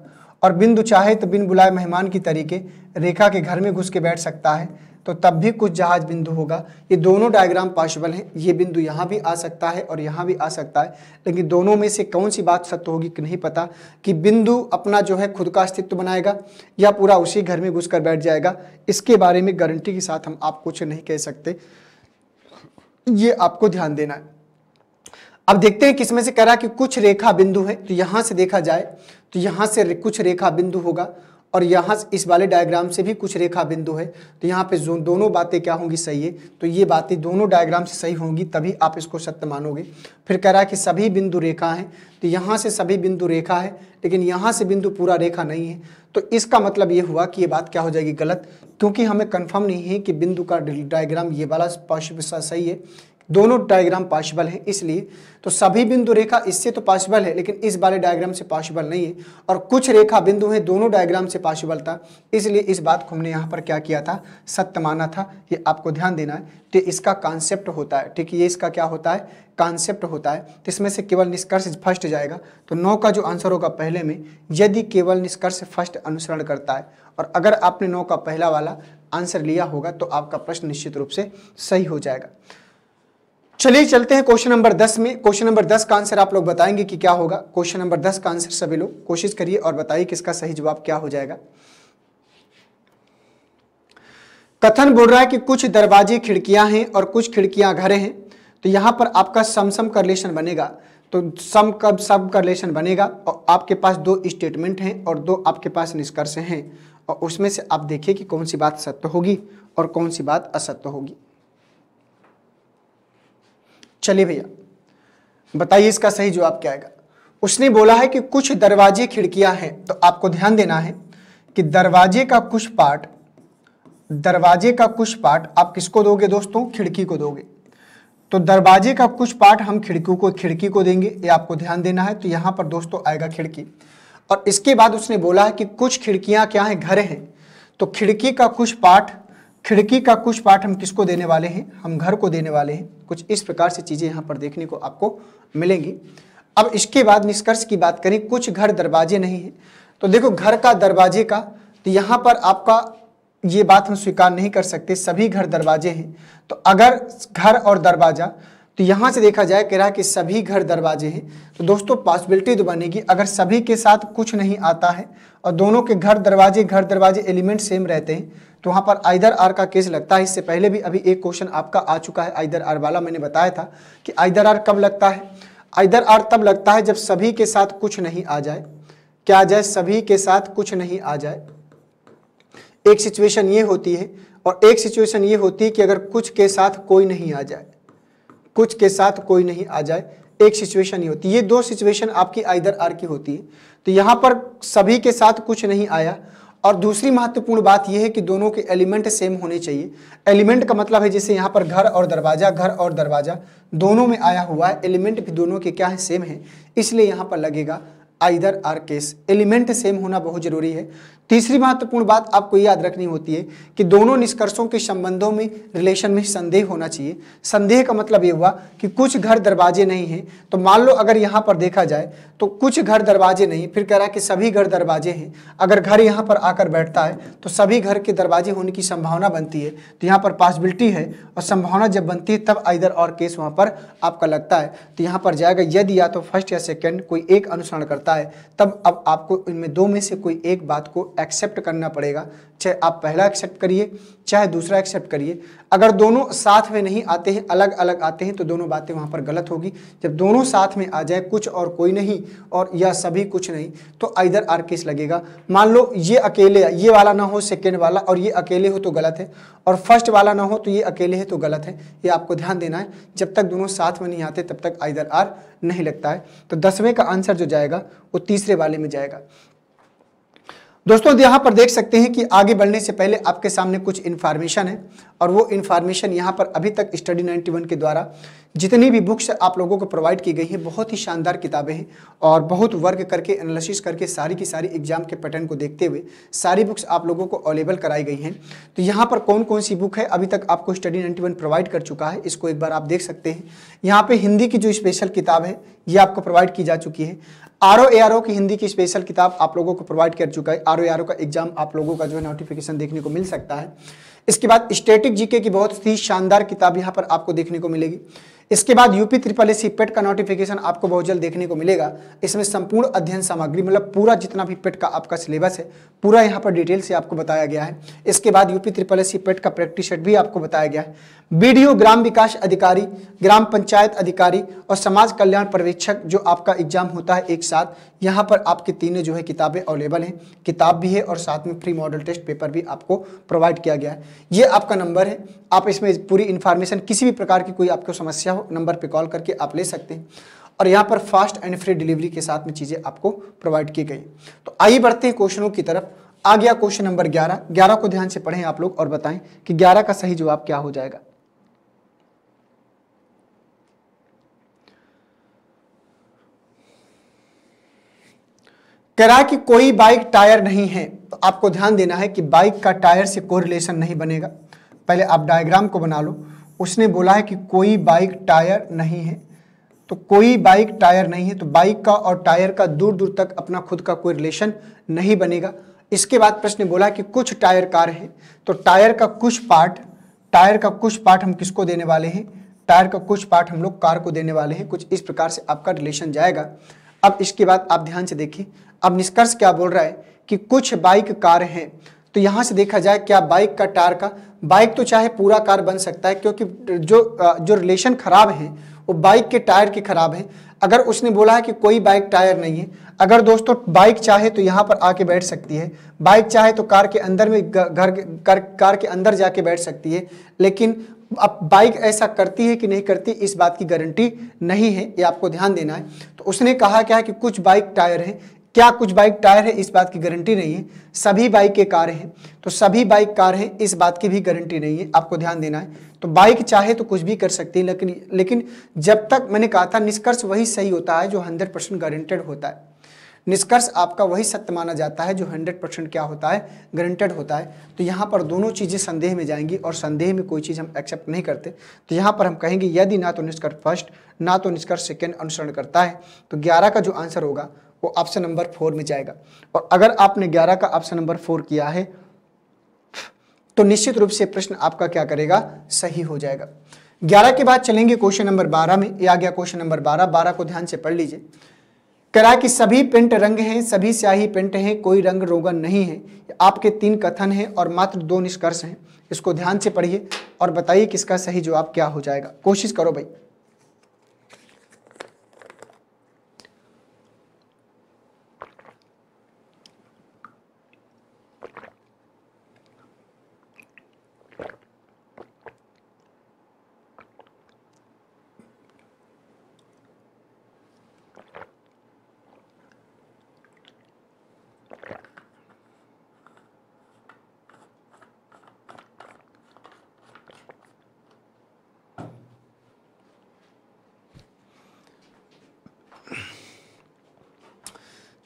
और बिंदु चाहे तो बिन बुलाए मेहमान की तरीके रेखा के घर में घुस के बैठ सकता है तो तब भी कुछ जहाज बिंदु होगा ये दोनों डायग्राम पॉसिबल हैं ये बिंदु यहाँ भी आ सकता है और यहाँ भी आ सकता है लेकिन दोनों में से कौन सी बात सत्य होगी कि नहीं पता कि बिंदु अपना जो है खुद का अस्तित्व बनाएगा या पूरा उसी घर में घुस बैठ जाएगा इसके बारे में गारंटी के साथ हम आप कुछ नहीं कह सकते ये आपको ध्यान देना है अब देखते हैं किसमें से करा कि कुछ रेखा बिंदु है तो यहां से देखा जाए तो यहां से कुछ रेखा बिंदु होगा और यहाँ इस वाले डायग्राम से भी कुछ रेखा बिंदु है तो यहाँ पे दोनों बातें क्या होंगी सही है तो ये बातें दोनों डायग्राम से सही होंगी तभी आप इसको सत्य मानोगे फिर कह रहा है कि सभी बिंदु रेखा हैं तो यहाँ से सभी बिंदु रेखा है लेकिन यहाँ से बिंदु पूरा रेखा नहीं है तो इसका मतलब ये हुआ कि ये बात क्या हो जाएगी गलत क्योंकि हमें कन्फर्म नहीं है कि बिंदु का डायग्राम ये वाला पश्चिम सही है दोनों डायग्राम पॉसिबल है इसलिए तो सभी बिंदु रेखा इससे तो पॉसिबल है लेकिन इस वाले डायग्राम से पॉसिबल नहीं है और कुछ रेखा बिंदु हैं दोनों डायग्राम से पॉसिबल था इसलिए इस बात को हमने यहाँ पर क्या किया था सत्य माना था ये आपको ध्यान देना है तो इसका कॉन्सेप्ट होता है ठीक है ये इसका क्या होता है कॉन्सेप्ट होता है तो इसमें से केवल निष्कर्ष फर्स्ट जाएगा तो नौ का जो आंसर होगा पहले में यदि केवल निष्कर्ष फर्स्ट अनुसरण करता है और अगर आपने नौ का पहला वाला आंसर लिया होगा तो आपका प्रश्न निश्चित रूप से सही हो जाएगा चलिए चलते हैं क्वेश्चन नंबर दस में क्वेश्चन नंबर दस का आंसर आप लोग बताएंगे कि क्या होगा क्वेश्चन नंबर दस का आंसर सभी लोग कोशिश करिए और बताइए कि इसका सही जवाब क्या हो जाएगा कथन बोल रहा है कि कुछ दरवाजे खिड़कियां हैं और कुछ खिड़कियां घरे हैं तो यहां पर आपका समसम करलेशन बनेगा तो सम कब सब करलेशन बनेगा और आपके पास दो स्टेटमेंट हैं और दो आपके पास निष्कर्ष हैं और उसमें से आप देखिए कि कौन सी बात सत्य होगी और कौन सी बात असत्य होगी चलिए भैया बताइए इसका सही जवाब क्या आएगा उसने बोला है कि कुछ दरवाजे खिड़कियां हैं तो आपको ध्यान देना है कि दरवाजे का कुछ पार्ट दरवाजे का कुछ पार्ट आप किसको दोगे दोस्तों खिड़की को दोगे तो दरवाजे का कुछ पार्ट हम खिड़कियों को खिड़की को देंगे ये आपको ध्यान देना है तो यहां पर दोस्तों आएगा खिड़की और इसके बाद उसने बोला है कि कुछ खिड़कियां क्या हैं घर हैं तो खिड़की का कुछ पार्ट खिड़की का कुछ पार्ट हम किसको देने वाले हैं हम घर को देने वाले हैं कुछ इस प्रकार से चीज़ें यहाँ पर देखने को आपको मिलेंगी अब इसके बाद निष्कर्ष की बात करें कुछ घर दरवाजे नहीं हैं तो देखो घर का दरवाजे का तो यहाँ पर आपका ये बात हम स्वीकार नहीं कर सकते सभी घर दरवाजे हैं तो अगर घर और दरवाज़ा तो यहाँ से देखा जाए कह रहा है कि सभी घर दरवाजे हैं तो दोस्तों पॉसिबिलिटी तो बनेगी अगर सभी के साथ कुछ नहीं आता है और दोनों के घर दरवाजे घर दरवाजे एलिमेंट सेम रहते हैं तो वहां पर आइदर आर का केस लगता है इससे पहले भी अभी एक क्वेश्चन आपका आ चुका है आइदर आर वाला मैंने बताया था कि आइदर आर कब लगता है आइदर आर तब लगता है जब सभी के साथ कुछ नहीं आ जाए क्या आ जाए सभी के साथ कुछ नहीं आ जाए एक सिचुएशन ये होती है और एक सिचुएशन ये होती है कि अगर कुछ के साथ कोई नहीं आ जाए कुछ के साथ कोई नहीं आ जाए एक सिचुएशन ये होती है ये दो सिचुएशन आपकी आइदर आर की होती है तो यहां पर सभी के साथ कुछ नहीं आया और दूसरी महत्वपूर्ण बात यह है कि दोनों के एलिमेंट सेम होने चाहिए एलिमेंट का मतलब है जैसे यहाँ पर घर और दरवाज़ा घर और दरवाज़ा दोनों में आया हुआ है एलिमेंट भी दोनों के क्या है सेम है इसलिए यहाँ पर लगेगा either R case element same होना बहुत ज़रूरी है तीसरी महत्वपूर्ण बात आपको याद रखनी होती है कि दोनों निष्कर्षों के संबंधों में रिलेशन में संदेह होना चाहिए संदेह का मतलब ये हुआ कि कुछ घर दरवाजे नहीं हैं तो मान लो अगर यहाँ पर देखा जाए तो कुछ घर दरवाजे नहीं फिर कह रहा है कि सभी घर दरवाजे हैं अगर घर यहाँ पर आकर बैठता है तो सभी घर के दरवाजे होने की संभावना बनती है तो यहाँ पर पॉसिबिलिटी है और संभावना जब बनती है तब इधर और केस वहाँ पर आपका लगता है तो यहाँ पर जाएगा यदि या तो फर्स्ट या सेकेंड कोई एक अनुसरण करता है तब अब आपको इनमें दो में से कोई एक बात को एक्सेप्ट करना पड़ेगा चाहे आप पहला एक्सेप्ट करिए चाहे दूसरा एक्सेप्ट करिए अगर दोनों साथ में नहीं आते हैं अलग अलग आते हैं तो दोनों बातें वहाँ पर गलत होगी जब दोनों साथ में आ जाए कुछ और कोई नहीं और या सभी कुछ नहीं तो इधर आर केस लगेगा मान लो ये अकेले ये वाला ना हो सेकेंड वाला और ये अकेले हो तो गलत है और फर्स्ट वाला ना हो तो ये अकेले है तो गलत है ये आपको ध्यान देना है जब तक दोनों साथ में नहीं आते तब तक आइधर आर नहीं लगता है तो दसवें का आंसर जो जाएगा वो तीसरे वाले में जाएगा दोस्तों यहाँ पर देख सकते हैं कि आगे बढ़ने से पहले आपके सामने कुछ इन्फॉर्मेशन है और वो इन्फॉर्मेशन यहाँ पर अभी तक स्टडी 91 के द्वारा जितनी भी बुक्स आप लोगों को प्रोवाइड की गई हैं बहुत ही शानदार किताबें हैं और बहुत वर्क करके एनालिसिस करके सारी की सारी एग्जाम के पैटर्न को देखते हुए सारी बुक्स आप लोगों को अवेलेबल कराई गई हैं तो यहाँ पर कौन कौन सी बुक है अभी तक आपको स्टडी नाइन्टी प्रोवाइड कर चुका है इसको एक बार आप देख सकते हैं यहाँ पर हिंदी की जो स्पेशल किताब है ये आपको प्रोवाइड की जा चुकी है R O A R O की हिंदी की स्पेशल किताब आप लोगों को प्रोवाइड कर चुका है R O A R O का एग्जाम आप लोगों का जो है नोटिफिकेशन देखने को मिल सकता है इसके बाद स्टेटिक जीके की बहुत ही शानदार किताब यहाँ पर आपको देखने को मिलेगी इसके बाद यूपी त्रिपल एसी पेट का नोटिफिकेशन आपको बहुत जल्द देखने को मिलेगा इसमें संपूर्ण अध्ययन सामग्री मतलब पूरा जितना भी पेट e का आपका सिलेबस है पूरा यहाँ पर डिटेल से आपको बताया गया है इसके बाद यूपी त्रिपल एसी पेट का प्रैक्टिस सेट भी आपको बताया गया है बीडीओ ग्राम विकास अधिकारी ग्राम पंचायत अधिकारी और समाज कल्याण पर्यवेक्षक जो आपका एग्जाम होता है एक साथ यहाँ पर आपकी तीनों जो है किताबें अवेलेबल हैं किताब भी है और साथ में फ्री मॉडल टेस्ट पेपर भी आपको प्रोवाइड किया गया है ये आपका नंबर है आप इसमें पूरी इन्फॉर्मेशन किसी भी प्रकार की कोई आपको समस्या हो नंबर पर कॉल करके आप ले सकते हैं और यहाँ पर फास्ट एंड फ्री डिलीवरी के साथ में चीज़ें आपको प्रोवाइड की गई तो आइए बढ़ते हैं क्वेश्चनों की तरफ आ गया क्वेश्चन नंबर 11 11 को ध्यान से पढ़ें आप लोग और बताएं कि 11 का सही जवाब क्या हो जाएगा कह रहा है कि कोई बाइक टायर नहीं है तो आपको ध्यान देना है कि बाइक का टायर से कोई रिलेशन नहीं बनेगा पहले आप डायग्राम को बना लो उसने बोला है कि कोई बाइक टायर नहीं है तो कोई बाइक टायर नहीं है तो बाइक का और टायर का दूर दूर तक अपना खुद का कोई रिलेशन नहीं बनेगा इसके बाद प्रश्न बोला कि कुछ टायर कार है तो टायर का कुछ पार्ट टायर का कुछ पार्ट हम किसको देने वाले हैं टायर का कुछ पार्ट हम लोग कार को देने वाले हैं कुछ इस प्रकार से आपका रिलेशन जाएगा अब इसके बाद आप ध्यान से देखिए अब निष्कर्ष क्या बोल रहा है कि कुछ बाइक कार हैं तो यहाँ से देखा जाए क्या बाइक का टायर का बाइक तो चाहे पूरा कार बन सकता है क्योंकि जो जो रिलेशन खराब है वो बाइक के टायर के खराब है अगर उसने बोला है कि कोई बाइक टायर नहीं है अगर दोस्तों बाइक चाहे तो यहाँ पर आके बैठ सकती है बाइक चाहे तो कार के अंदर में घर कार, कार के अंदर जाके बैठ सकती है लेकिन अब बाइक ऐसा करती है कि नहीं करती इस बात की गारंटी नहीं है ये आपको ध्यान देना है तो उसने कहा क्या है कि कुछ बाइक टायर हैं क्या कुछ बाइक टायर है इस बात की गारंटी नहीं है सभी बाइक के कार हैं तो सभी बाइक कार है इस बात की भी गारंटी नहीं है आपको ध्यान देना है तो बाइक चाहे तो कुछ भी कर सकती है लेकिन लेकिन जब तक मैंने कहा था निष्कर्ष वही सही होता है जो हंड्रेड परसेंट गारंटेड होता है निष्कर्ष आपका वही सत्य माना जाता है जो हंड्रेड परसेंट क्या होता है ग्रंटेड होता है तो यहाँ पर दोनों चीज़ें संदेह में जाएंगी और संदेह में कोई चीज़ हम एक्सेप्ट नहीं करते तो यहाँ पर हम कहेंगे यदि ना तो निष्कर्ष फर्स्ट ना तो निष्कर्ष सेकेंड अनुसरण करता है तो ग्यारह का जो आंसर होगा वो ऑप्शन नंबर फोर में जाएगा और अगर आपने ग्यारह का ऑप्शन नंबर फोर किया है तो निश्चित रूप से प्रश्न आपका क्या करेगा सही हो जाएगा ग्यारह के बाद चलेंगे क्वेश्चन नंबर बारह में ये आ गया क्वेश्चन नंबर बारह बारह को ध्यान से पढ़ लीजिए करा कि सभी पेंट रंग हैं सभी स्याही पेंट हैं कोई रंग रोगन नहीं है आपके तीन कथन हैं और मात्र दो निष्कर्ष हैं इसको ध्यान से पढ़िए और बताइए किसका सही जवाब क्या हो जाएगा कोशिश करो भाई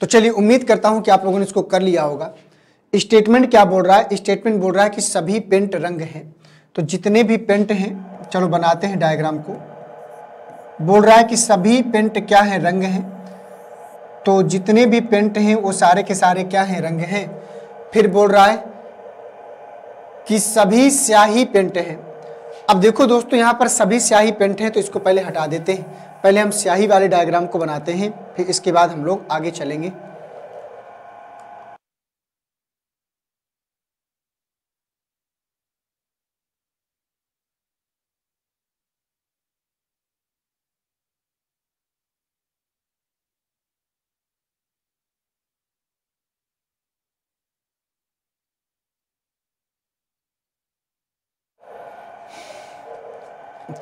तो चलिए उम्मीद करता हूं कि आप लोगों ने इसको कर लिया होगा स्टेटमेंट क्या बोल रहा है स्टेटमेंट बोल रहा है कि सभी पेंट रंग हैं तो जितने भी पेंट हैं चलो बनाते हैं डायग्राम को बोल रहा है कि सभी पेंट क्या हैं रंग हैं तो जितने भी पेंट हैं वो सारे के सारे क्या हैं रंग हैं फिर बोल रहा है कि सभी स्याही पेंट हैं अब देखो दोस्तों यहाँ पर सभी स्याही पेंट हैं तो इसको पहले हटा देते हैं पहले हम स्याही वाले डायग्राम को बनाते हैं फिर इसके बाद हम लोग आगे चलेंगे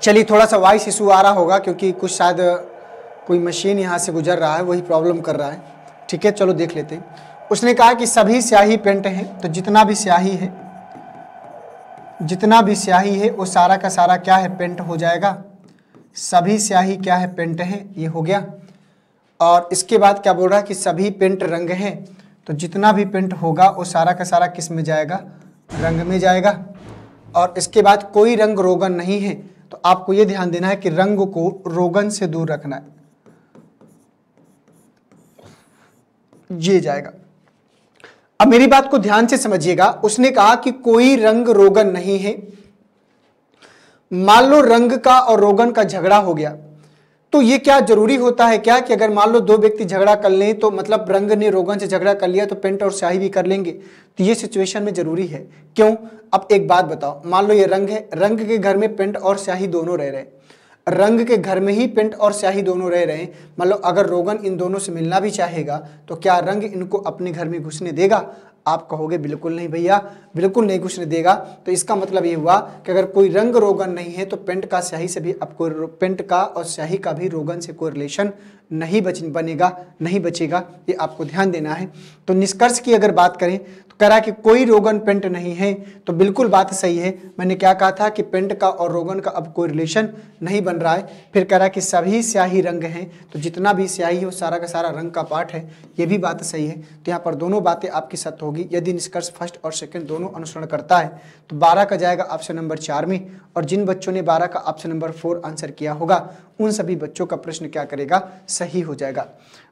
चलिए थोड़ा सा वॉइस इशू आ रहा होगा क्योंकि कुछ शायद कोई मशीन यहाँ से गुजर रहा है वही प्रॉब्लम कर रहा है ठीक है चलो देख लेते हैं उसने कहा कि सभी स्याही पेंट हैं तो जितना भी स्याही है जितना भी स्याही है वो सारा का सारा क्या है पेंट हो जाएगा सभी स्याही क्या है पेंट है ये हो गया और इसके बाद क्या बोल रहा है कि सभी पेंट रंग हैं तो जितना भी पेंट होगा वो सारा का सारा किस में जाएगा रंग में जाएगा और इसके बाद कोई रंग रोगन नहीं है तो आपको यह ध्यान देना है कि रंग को रोगन से दूर रखना है ये जाएगा अब मेरी बात को ध्यान से समझिएगा उसने कहा कि कोई रंग रोगन नहीं है मान लो रंग का और रोगन का झगड़ा हो गया तो ये क्या जरूरी होता है क्या कि अगर मान लो दो व्यक्ति झगड़ा कर लें तो मतलब रंग ने रोगन से झगड़ा कर लिया तो पेंट और स्याही भी कर लेंगे तो ये सिचुएशन में जरूरी है क्यों अब एक बात बताओ मान लो ये रंग है रंग के घर में पेंट और स्याही दोनों रह रहे हैं रंग के घर में ही पेंट और स्याही दोनों रह रहे हैं मतलब अगर रोगन इन दोनों से मिलना भी चाहेगा तो क्या रंग इनको अपने घर में घुसने देगा आप कहोगे बिल्कुल नहीं भैया बिल्कुल नहीं कुछ नहीं देगा तो इसका मतलब ये हुआ कि अगर कोई रंग रोगन नहीं है तो पेंट का स्याही से भी आपको पेंट का और स्याही का भी रोगन से कोई रिलेशन नहीं बच बनेगा नहीं बचेगा ये आपको ध्यान देना है तो निष्कर्ष की अगर बात करें करा कि कोई रोगन पेंट नहीं है तो बिल्कुल बात सही है मैंने क्या कहा था कि पेंट का और रोगन का अब कोई रिलेशन नहीं बन रहा है फिर करा कि सभी स्याही रंग हैं तो जितना भी स्याही है वो सारा का सारा रंग का पार्ट है ये भी बात सही है तो यहाँ पर दोनों बातें आपकी सत्य होगी यदि निष्कर्ष फर्स्ट और सेकेंड दोनों अनुसरण करता है तो बारह का जाएगा ऑप्शन नंबर चार में और जिन बच्चों ने बारह का ऑप्शन नंबर फोर आंसर किया होगा उन सभी बच्चों का प्रश्न क्या करेगा सही हो जाएगा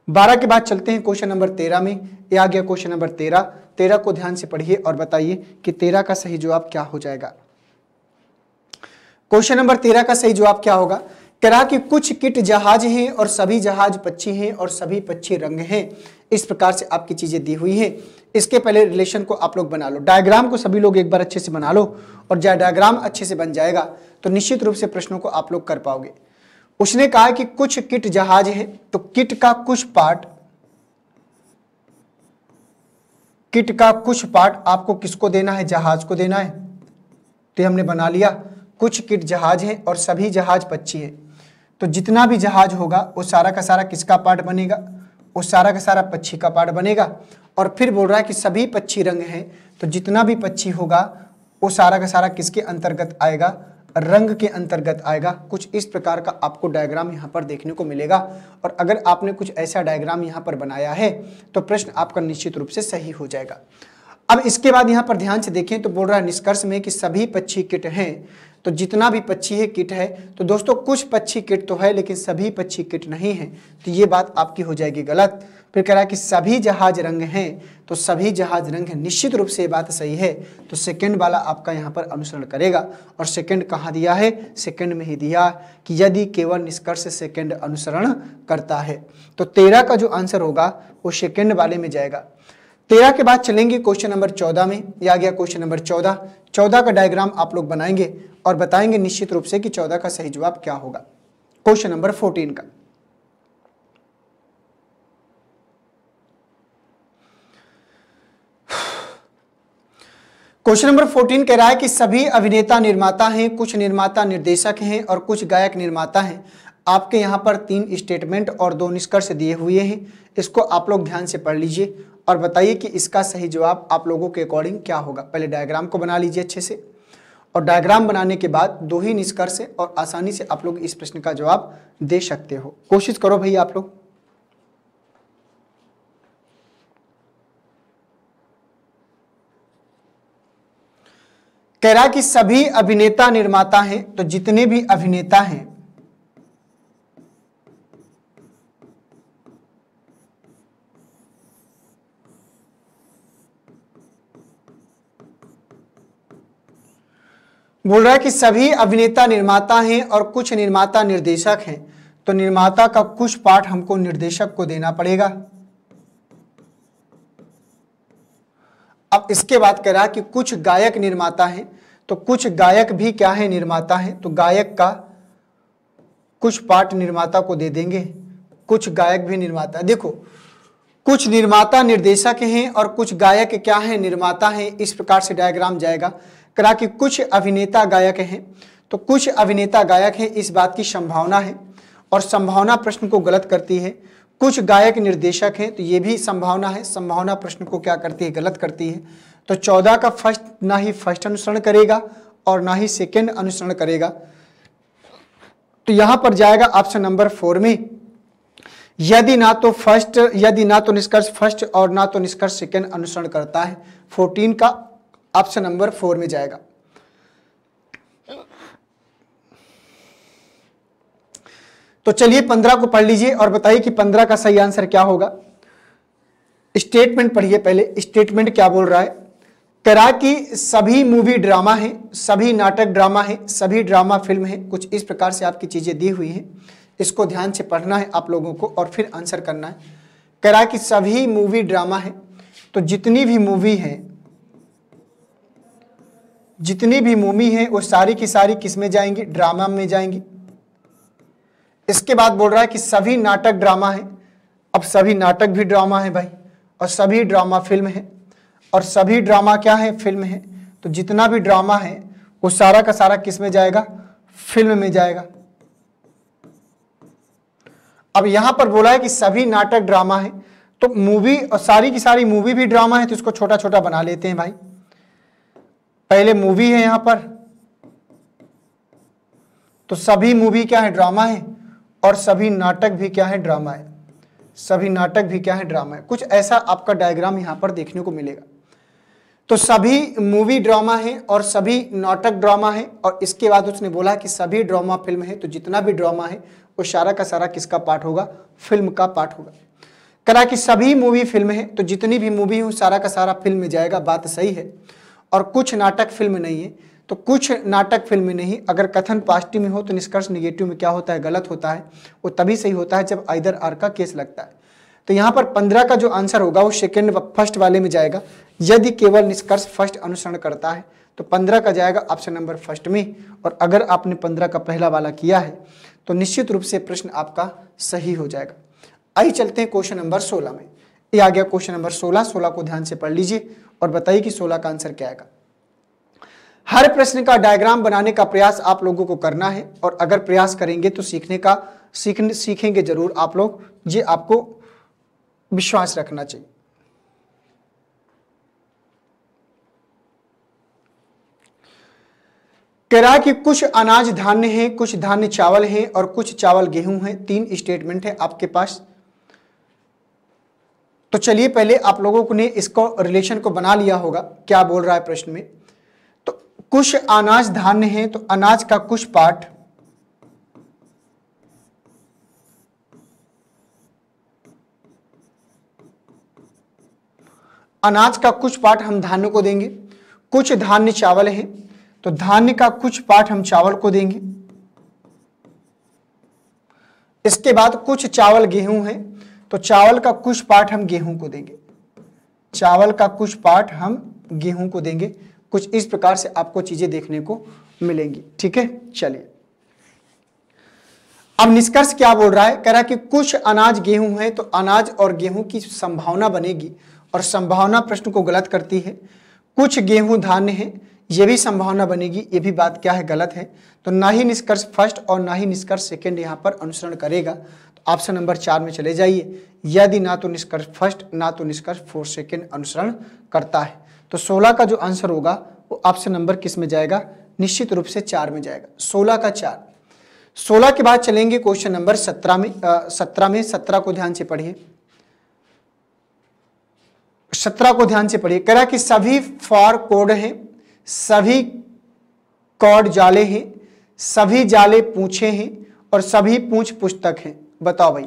बारह के बाद चलते हैं क्वेश्चन नंबर तेरह में ये आ गया क्वेश्चन नंबर तेरह तेरह को ध्यान से पढ़िए और बताइए कि तेरह का सही जवाब क्या हो जाएगा क्वेश्चन नंबर तेरह का सही जवाब क्या होगा करा कि कुछ किट जहाज हैं और सभी जहाज पक्षी हैं और सभी पक्षी रंग हैं इस प्रकार से आपकी चीजें दी हुई हैं इसके पहले रिलेशन को आप लोग बना लो डायग्राम को सभी लोग एक बार अच्छे से बना लो और जब डायग्राम अच्छे से बन जाएगा तो निश्चित रूप से प्रश्नों को आप लोग कर पाओगे उसने कहा कि कुछ किट जहाज है तो किट का कुछ पार्ट किट का कुछ पार्ट आपको किसको देना है जहाज को देना है तो हमने बना लिया कुछ किट जहाज है और सभी जहाज पक्षी है तो जितना भी जहाज होगा वो सारा का सारा किसका पार्ट बनेगा वो सारा का सारा पक्षी का पार्ट बनेगा और फिर बोल रहा है कि सभी पक्षी रंग हैं तो जितना भी पक्षी होगा वो सारा का सारा किसके अंतर्गत आएगा रंग के अंतर्गत आएगा कुछ इस प्रकार का आपको डायग्राम यहाँ पर देखने को मिलेगा और अगर आपने कुछ ऐसा डायग्राम यहाँ पर बनाया है तो प्रश्न आपका निश्चित रूप से सही हो जाएगा अब इसके बाद यहाँ पर ध्यान से देखें तो बोल रहा है निष्कर्ष में कि सभी पक्षी किट हैं तो जितना भी पक्षी है किट है तो दोस्तों कुछ पक्षी किट तो है लेकिन सभी पक्षी किट नहीं है तो ये बात आपकी हो जाएगी गलत फिर कह रहा है कि सभी जहाज रंग हैं तो सभी जहाज रंग हैं निश्चित रूप से ये बात सही है तो सेकंड वाला आपका यहाँ पर अनुसरण करेगा और सेकंड कहाँ दिया है सेकंड में ही दिया कि यदि केवल निष्कर्ष सेकंड अनुसरण करता है तो तेरह का जो आंसर होगा वो सेकेंड वाले में जाएगा तेरह के बाद चलेंगे क्वेश्चन नंबर चौदह में या आ गया क्वेश्चन नंबर चौदह चौदह का डायग्राम आप लोग बनाएंगे और बताएंगे निश्चित रूप से कि चौदह का सही जवाब क्या होगा क्वेश्चन नंबर फोर्टीन का क्वेश्चन नंबर 14 कह रहा है कि सभी अभिनेता निर्माता हैं कुछ निर्माता निर्देशक हैं और कुछ गायक निर्माता हैं आपके यहाँ पर तीन स्टेटमेंट और दो निष्कर्ष दिए हुए हैं इसको आप लोग ध्यान से पढ़ लीजिए और बताइए कि इसका सही जवाब आप लोगों के अकॉर्डिंग क्या होगा पहले डायग्राम को बना लीजिए अच्छे से और डायग्राम बनाने के बाद दो ही निष्कर्ष और आसानी से आप लोग इस प्रश्न का जवाब दे सकते हो कोशिश करो भैया आप लोग तैराकी सभी अभिनेता निर्माता हैं तो जितने भी अभिनेता हैं बोल रहा है कि सभी अभिनेता निर्माता हैं और कुछ निर्माता निर्देशक हैं तो निर्माता का कुछ पार्ट हमको निर्देशक को देना पड़ेगा अब इसके बाद कह रहा है कि कुछ गायक निर्माता हैं तो कुछ गायक भी क्या है निर्माता हैं तो गायक का कुछ पार्ट निर्माता को दे देंगे कुछ गायक भी निर्माता देखो कुछ निर्माता निर्देशक हैं और कुछ गायक क्या है निर्माता हैं इस प्रकार से डायग्राम जाएगा करा कि कुछ अभिनेता गायक हैं तो कुछ अभिनेता गायक हैं इस बात की संभावना है और संभावना प्रश्न को गलत करती है कुछ गायक निर्देशक हैं तो ये भी संभावना है संभावना प्रश्न को क्या करती है गलत करती है तो चौदह का फर्स्ट ना ही फर्स्ट अनुसरण करेगा और ना ही सेकेंड अनुसरण करेगा तो यहां पर जाएगा ऑप्शन नंबर फोर में यदि ना तो फर्स्ट यदि ना तो निष्कर्ष फर्स्ट और ना तो निष्कर्ष सेकेंड अनुसरण करता है फोर्टीन का ऑप्शन नंबर फोर में जाएगा तो चलिए पंद्रह को पढ़ लीजिए और बताइए कि पंद्रह का सही आंसर क्या होगा स्टेटमेंट पढ़िए पहले स्टेटमेंट क्या बोल रहा है तैराक की सभी मूवी ड्रामा है सभी नाटक ड्रामा है सभी ड्रामा फिल्म है कुछ इस प्रकार से आपकी चीज़ें दी हुई हैं इसको ध्यान से पढ़ना है आप लोगों को और फिर आंसर करना है करा कि सभी मूवी ड्रामा है तो जितनी भी मूवी है जितनी भी मूवी है वो सारी की सारी किस में जाएंगी ड्रामा में जाएंगी इसके बाद बोल रहा है कि सभी नाटक ड्रामा है अब सभी नाटक भी ड्रामा है भाई और सभी ड्रामा फिल्म है और सभी ड्रामा क्या है फिल्म है तो जितना भी ड्रामा है वो सारा का सारा किस में जाएगा फिल्म में जाएगा अब यहां पर बोला है कि सभी नाटक ड्रामा है तो मूवी और सारी की सारी मूवी भी ड्रामा है तो इसको छोटा छोटा बना लेते हैं भाई पहले मूवी है यहां पर तो सभी मूवी क्या है ड्रामा है और सभी नाटक भी क्या है ड्रामा है सभी नाटक भी क्या है ड्रामा है कुछ ऐसा आपका डायग्राम यहां पर देखने को मिलेगा तो सभी मूवी ड्रामा है और सभी नाटक ड्रामा है और इसके बाद उसने बोला कि सभी ड्रामा फिल्म है तो जितना भी ड्रामा है वो सारा का सारा किसका पार्ट होगा फिल्म का पार्ट होगा करा कि सभी मूवी फिल्म है तो जितनी भी मूवी हो सारा का सारा फिल्म में जाएगा बात सही है और कुछ नाटक फिल्म नहीं है तो कुछ नाटक फिल्म में नहीं अगर कथन पॉजिटिव में हो तो निष्कर्ष निगेटिव में क्या होता है गलत होता है वो तभी सही होता है जब आइदर आर का केस लगता है तो यहाँ पर पंद्रह का जो आंसर होगा वो सेकेंड फर्स्ट वाले में जाएगा यदि केवल निष्कर्ष फर्स्ट अनुसरण करता है तो पंद्रह का जाएगा ऑप्शन नंबर फर्स्ट में और अगर आपने पंद्रह का पहला वाला किया है तो निश्चित रूप से प्रश्न आपका सही हो जाएगा आई चलते हैं क्वेश्चन नंबर सोलह में ये आ गया क्वेश्चन नंबर सोलह सोलह को ध्यान से पढ़ लीजिए और बताइए कि सोलह का आंसर क्या आएगा हर प्रश्न का डायग्राम बनाने का प्रयास आप लोगों को करना है और अगर प्रयास करेंगे तो सीखने का सीखने सीखेंगे जरूर आप लोग ये आपको विश्वास रखना चाहिए है कि कुछ अनाज धान्य हैं कुछ धान्य चावल हैं और कुछ चावल गेहूं हैं तीन स्टेटमेंट है आपके पास तो चलिए पहले आप लोगों ने इसको रिलेशन को बना लिया होगा क्या बोल रहा है प्रश्न में कुछ अनाज धान्य है तो अनाज का कुछ पार्ट अनाज का कुछ पार्ट हम धान्य को देंगे कुछ धान्य चावल है तो धान्य का कुछ पार्ट हम चावल को देंगे इसके बाद कुछ चावल गेहूं है तो चावल का कुछ पार्ट हम गेहूं को देंगे चावल का कुछ पार्ट हम गेहूं को देंगे कुछ इस प्रकार से आपको चीजें देखने को मिलेंगी ठीक है चलिए अब निष्कर्ष क्या बोल रहा है कह रहा है कि कुछ अनाज गेहूं है तो अनाज और गेहूं की संभावना बनेगी और संभावना प्रश्न को गलत करती है कुछ गेहूं धान्य है ये भी संभावना बनेगी ये भी बात क्या है गलत है तो ना ही निष्कर्ष फर्स्ट और ना ही निष्कर्ष सेकेंड यहाँ पर अनुसरण करेगा तो ऑप्शन नंबर चार में चले जाइए यदि ना तो निष्कर्ष फर्स्ट ना तो निष्कर्ष फोर्थ सेकेंड अनुसरण करता है तो सोलह का जो आंसर होगा वो ऑप्शन नंबर किस में जाएगा निश्चित रूप से चार में जाएगा सोलह का चार सोलह के बाद चलेंगे क्वेश्चन नंबर सत्रह में सत्रह में सत्रह को ध्यान से पढ़िए सत्रह को ध्यान से पढ़िए कह कि सभी फॉर कोड हैं सभी कॉड जाले हैं सभी जाले पूछे हैं और सभी पूछ पुस्तक हैं बताओ भाई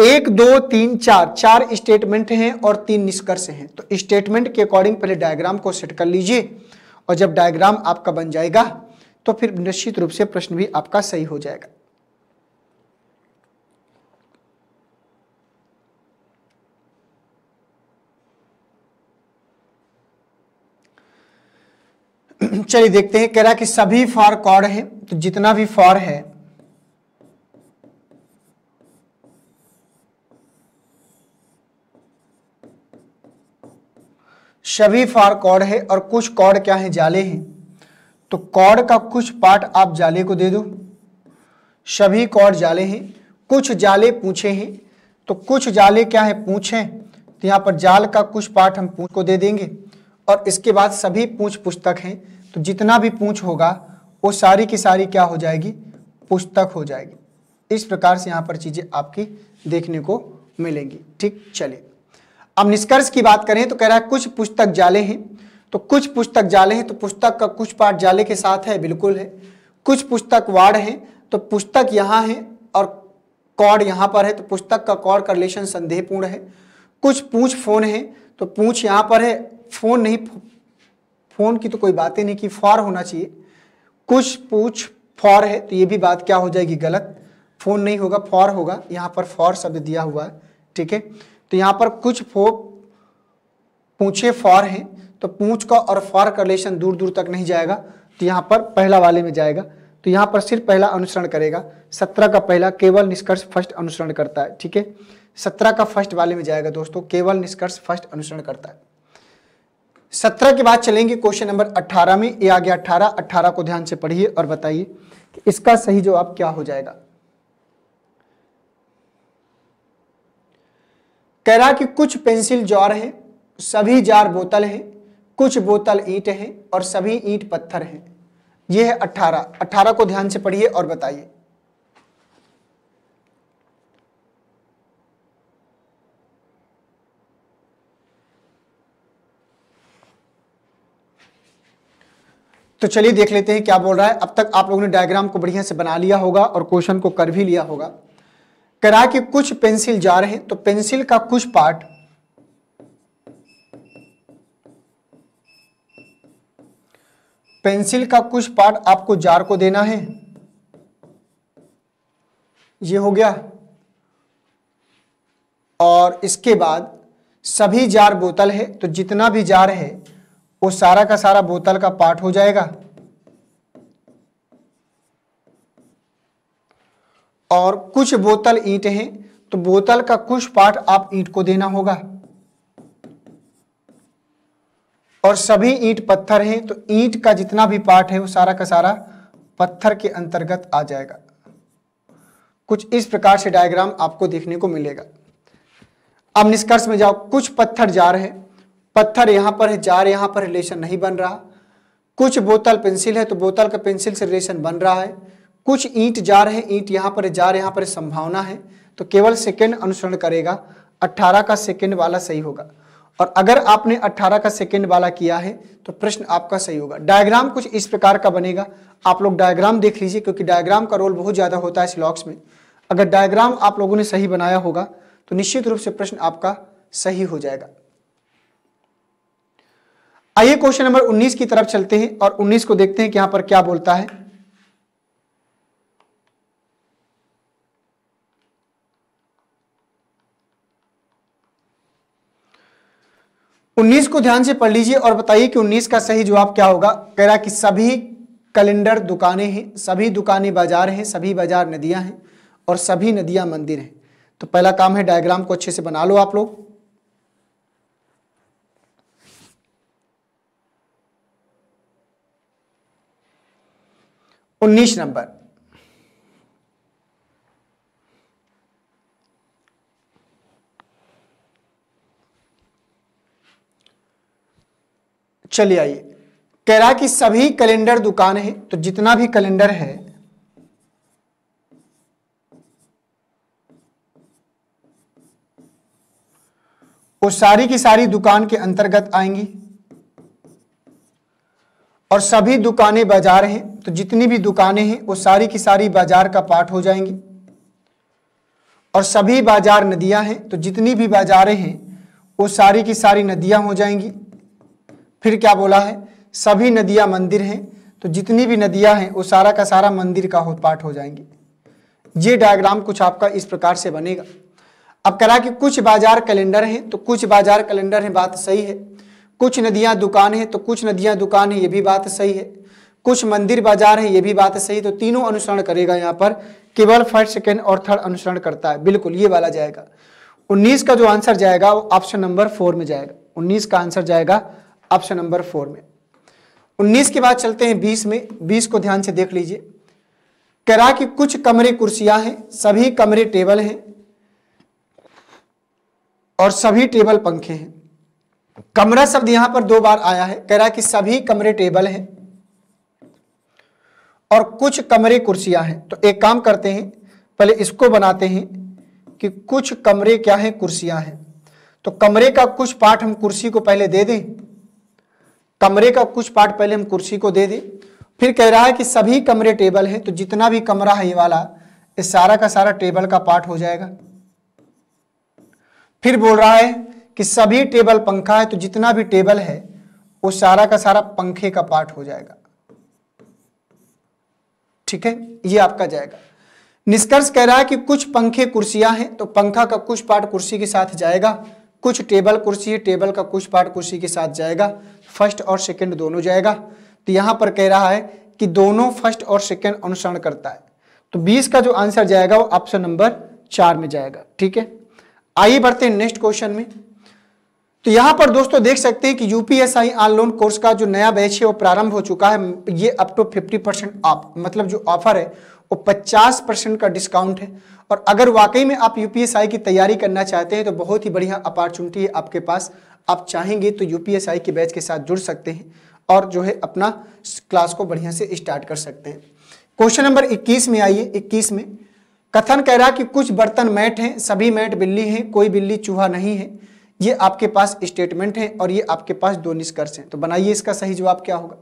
एक दो तीन चार चार स्टेटमेंट हैं और तीन निष्कर्ष हैं तो स्टेटमेंट के अकॉर्डिंग पहले डायग्राम को सेट कर लीजिए और जब डायग्राम आपका बन जाएगा तो फिर निश्चित रूप से प्रश्न भी आपका सही हो जाएगा *clears throat* चलिए देखते हैं कह रहा है कि सभी फॉर कॉर्ड है तो जितना भी फॉर है सभी फार कॉड है और कुछ कॉड क्या है जाले हैं तो कॉड का कुछ पार्ट आप जाले को दे दो सभी कॉड जाले हैं कुछ जाले पूछे हैं तो कुछ जाले क्या है पूछे तो यहाँ पर जाल का कुछ पार्ट हम पूछ को दे देंगे और इसके बाद सभी पूछ पुस्तक हैं तो जितना भी पूछ होगा वो सारी की सारी क्या हो जाएगी पुस्तक हो जाएगी इस प्रकार से यहाँ पर चीज़ें आपकी देखने को मिलेंगी ठीक चलिए अब निष्कर्ष की बात करें तो कह रहा है कुछ पुस्तक जाले हैं तो कुछ पुस्तक जाले हैं तो पुस्तक का कुछ पार्ट जाले के साथ है बिल्कुल है कुछ पुस्तक वाड़ है तो पुस्तक यहाँ है और कॉड यहाँ पर है तो पुस्तक का कॉड का रिलेशन संदेहपूर्ण है कुछ पूछ फोन है तो पूछ यहाँ पर है फोन नहीं फोन की तो कोई बात ही नहीं कि फॉर होना चाहिए कुछ पूछ फॉर है तो ये भी बात क्या हो जाएगी गलत फोन नहीं होगा फॉर होगा यहाँ पर फॉर शब्द दिया हुआ है ठीक है तो यहाँ पर कुछ फो पूछे फॉर हैं तो पूछ का और फॉर का रिलेशन दूर दूर तक नहीं जाएगा तो यहाँ पर पहला वाले में जाएगा तो यहाँ पर सिर्फ पहला अनुसरण करेगा सत्रह का पहला केवल निष्कर्ष फर्स्ट अनुसरण करता है ठीक है सत्रह का फर्स्ट वाले में जाएगा दोस्तों केवल निष्कर्ष फर्स्ट अनुसरण करता है सत्रह के बाद चलेंगे क्वेश्चन नंबर अट्ठारह में ये आ गया अट्ठारह अट्ठारह को ध्यान से पढ़िए और बताइए कि इसका सही जवाब क्या हो जाएगा कह रहा कि कुछ पेंसिल जार हैं सभी जार बोतल है कुछ बोतल ईट है और सभी ईट पत्थर है यह है अट्ठारह अट्ठारह को ध्यान से पढ़िए और बताइए तो चलिए देख लेते हैं क्या बोल रहा है अब तक आप लोगों ने डायग्राम को बढ़िया से बना लिया होगा और क्वेश्चन को कर भी लिया होगा करा के कुछ पेंसिल जार है तो पेंसिल का कुछ पार्ट पेंसिल का कुछ पार्ट आपको जार को देना है ये हो गया और इसके बाद सभी जार बोतल है तो जितना भी जार है वो सारा का सारा बोतल का पार्ट हो जाएगा और कुछ बोतल ईंट हैं तो बोतल का कुछ पार्ट आप ईंट को देना होगा और सभी ईंट पत्थर हैं तो ईंट का जितना भी पार्ट है वो सारा का सारा पत्थर के अंतर्गत आ जाएगा कुछ इस प्रकार से डायग्राम आपको देखने को मिलेगा अब निष्कर्ष में जाओ कुछ पत्थर जार है पत्थर यहां पर है जार यहां पर रिलेशन नहीं बन रहा कुछ बोतल पेंसिल है तो बोतल का पेंसिल से रिलेशन बन रहा है कुछ ईंट जा रहे ईंट यहां पर जा रहे यहां पर संभावना है तो केवल सेकेंड अनुसरण करेगा 18 का सेकेंड वाला सही होगा और अगर आपने 18 का सेकेंड वाला किया है तो प्रश्न आपका सही होगा डायग्राम कुछ इस प्रकार का बनेगा आप लोग डायग्राम देख लीजिए क्योंकि डायग्राम का रोल बहुत ज़्यादा होता है स्लॉक्स में अगर डायग्राम आप लोगों ने सही बनाया होगा तो निश्चित रूप से प्रश्न आपका सही हो जाएगा आइए क्वेश्चन नंबर 19 की तरफ चलते हैं और 19 को देखते हैं कि यहां पर क्या बोलता है उन्नीस को ध्यान से पढ़ लीजिए और बताइए कि उन्नीस का सही जवाब क्या होगा कह रहा कि सभी कैलेंडर दुकानें हैं सभी दुकानें बाजार हैं सभी बाजार नदियां हैं और सभी नदियां मंदिर हैं तो पहला काम है डायग्राम को अच्छे से बना लो आप लोग उन्नीस नंबर चले आइए कह रहा कि सभी कैलेंडर दुकान है तो जितना भी कैलेंडर है वो सारी की सारी दुकान के अंतर्गत आएंगी और सभी दुकानें बाजार हैं तो जितनी भी दुकानें हैं वो सारी की सारी बाजार का पार्ट हो जाएंगी और सभी बाजार नदियां हैं तो जितनी भी बाजारें हैं वो सारी की सारी नदियां हो जाएंगी फिर क्या बोला है सभी नदियां मंदिर हैं तो जितनी भी नदियां हैं वो सारा का सारा मंदिर का हो पाठ हो जाएंगे ये डायग्राम कुछ आपका इस प्रकार से बनेगा अब करा कि कुछ बाजार कैलेंडर हैं तो कुछ बाजार कैलेंडर हैं बात सही है कुछ नदियां दुकान हैं तो कुछ नदियां दुकान हैं ये भी बात सही है कुछ मंदिर बाजार है ये भी बात सही तो तीनों अनुसरण करेगा यहाँ पर केवल फर्स्ट सेकेंड और थर्ड अनुसरण करता है बिल्कुल ये वाला जाएगा उन्नीस का जो आंसर जाएगा वो ऑप्शन नंबर फोर में जाएगा उन्नीस का आंसर जाएगा ऑप्शन नंबर फोर में 19 के बाद चलते हैं 20 में 20 को ध्यान से देख लीजिए कह रहा कि कुछ कमरे कुर्सियां हैं सभी कमरे टेबल हैं और सभी टेबल पंखे हैं कमरा शब्द यहां पर दो बार आया है कह रहा कि सभी कमरे टेबल हैं और कुछ कमरे कुर्सियां हैं तो एक काम करते हैं पहले इसको बनाते हैं कि कुछ कमरे क्या हैं कुर्सियां हैं तो कमरे का कुछ पार्ट हम कुर्सी को पहले दे दें कमरे का कुछ पार्ट पहले हम कुर्सी को दे दें फिर कह रहा है कि सभी कमरे टेबल हैं तो जितना भी कमरा है ये वाला इस सारा का सारा टेबल का पार्ट हो जाएगा फिर बोल रहा है कि सभी टेबल पंखा है तो जितना भी टेबल है वो सारा का सारा पंखे का पार्ट हो जाएगा ठीक है ये आपका जाएगा निष्कर्ष कह रहा है कि कुछ पंखे कुर्सियां हैं तो पंखा का कुछ पार्ट कुर्सी के साथ जाएगा कुछ टेबल कुर्सी है टेबल का कुछ पार्ट कुर्सी के साथ जाएगा फर्स्ट और सेकेंड दोनों जाएगा तो यहां पर कह रहा है कि दोनों फर्स्ट और सेकंड अनुसरण करता है तो बीस का जो आंसर जाएगा वो ऑप्शन नंबर चार में जाएगा ठीक है आइए बढ़ते हैं नेक्स्ट क्वेश्चन में तो यहां पर दोस्तों देख सकते हैं कि यूपीएसआई ऑनलोन कोर्स का जो नया बैच है वो प्रारंभ हो चुका है ये अपटू फिफ्टी परसेंट ऑफ मतलब जो ऑफर है वो पचास परसेंट का डिस्काउंट है और अगर वाकई में आप यूपीएसआई की तैयारी करना चाहते हैं तो बहुत ही बढ़िया अपॉर्चुनिटी है आपके पास आप चाहेंगे तो यूपीएसआई के बैच के साथ जुड़ सकते हैं और जो है अपना क्लास को बढ़िया से स्टार्ट कर सकते हैं क्वेश्चन नंबर 21 में आइए 21 में कथन कह रहा कि कुछ बर्तन मैट हैं सभी मैट बिल्ली हैं कोई बिल्ली चूहा नहीं है ये आपके पास स्टेटमेंट है और ये आपके पास दो निष्कर्ष हैं तो बनाइए इसका सही जवाब क्या होगा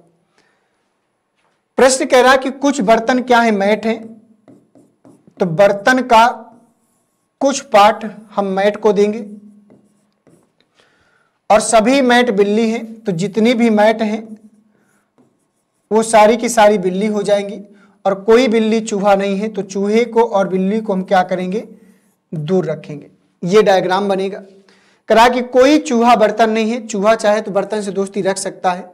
प्रश्न कह रहा कि कुछ बर्तन क्या है मैट हैं तो बर्तन का कुछ पार्ट हम मैट को देंगे और सभी मैट बिल्ली हैं तो जितनी भी मैट हैं वो सारी की सारी बिल्ली हो जाएंगी और कोई बिल्ली चूहा नहीं है तो चूहे को और बिल्ली को हम क्या करेंगे दूर रखेंगे ये डायग्राम बनेगा करा कि कोई चूहा बर्तन नहीं है चूहा चाहे तो बर्तन से दोस्ती रख सकता है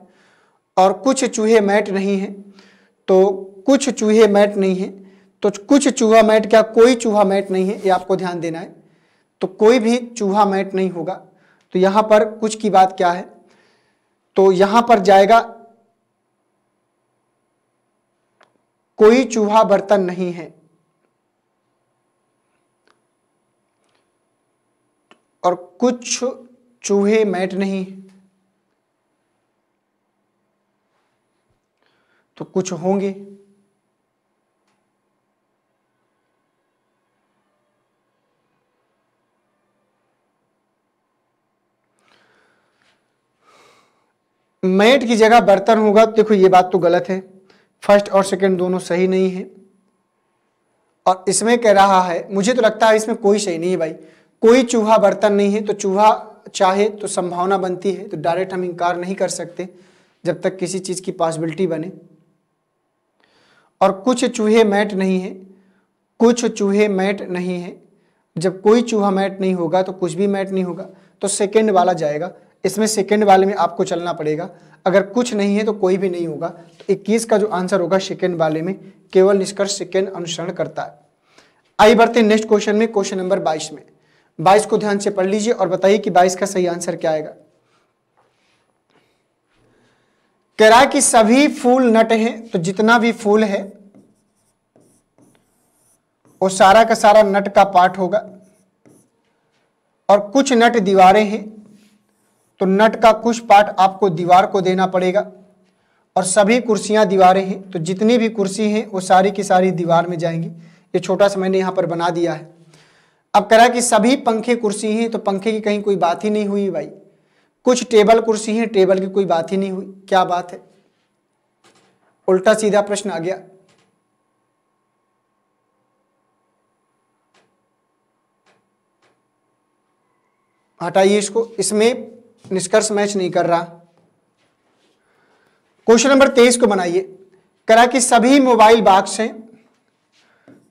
और कुछ चूहे मैट नहीं है तो कुछ चूहे मैट नहीं है तो कुछ चूहा मैट क्या कोई चूहा मैट नहीं है ये आपको ध्यान देना है तो कोई भी चूहा मैट नहीं होगा तो यहां पर कुछ की बात क्या है तो यहां पर जाएगा कोई चूहा बर्तन नहीं है और कुछ चूहे मैट नहीं तो कुछ होंगे मैट की जगह बर्तन होगा तो देखो ये बात तो गलत है फर्स्ट और सेकंड दोनों सही नहीं है और इसमें कह रहा है मुझे तो लगता है इसमें कोई सही नहीं है भाई कोई चूहा बर्तन नहीं है तो चूहा चाहे तो संभावना बनती है तो डायरेक्ट हम इनकार नहीं कर सकते जब तक किसी चीज़ की पॉसिबिलिटी बने और कुछ चूहे मैट नहीं है कुछ चूहे मैट नहीं है जब कोई चूहा मैट नहीं होगा तो कुछ भी मैट नहीं होगा तो सेकेंड वाला जाएगा इसमें सेकेंड वाले में आपको चलना पड़ेगा अगर कुछ नहीं है तो कोई भी नहीं होगा तो इक्कीस का जो आंसर होगा सेकेंड वाले में केवल निष्कर्ष सेकेंड अनुसरण करता है आई बढ़ते नेक्स्ट क्वेश्चन में क्वेश्चन नंबर बाईस में बाईस को ध्यान से पढ़ लीजिए और बताइए कि बाईस का सही आंसर क्या आएगा कह रहा है कि सभी फूल नट हैं तो जितना भी फूल है वो सारा का सारा नट का पार्ट होगा और कुछ नट दीवारें हैं तो नट का कुछ पार्ट आपको दीवार को देना पड़ेगा और सभी कुर्सियां दीवारें हैं तो जितनी भी कुर्सी हैं वो सारी की सारी दीवार में जाएंगी ये छोटा सा मैंने यहाँ पर बना दिया है अब कह रहा है कि सभी पंखे कुर्सी हैं तो पंखे की कहीं कोई बात ही नहीं हुई भाई कुछ टेबल कुर्सी हैं टेबल की कोई बात ही नहीं हुई क्या बात है उल्टा सीधा प्रश्न आ गया हटाइए इसको इसमें निष्कर्ष मैच नहीं कर रहा क्वेश्चन नंबर तेईस को बनाइए करा कि सभी मोबाइल बाक्स हैं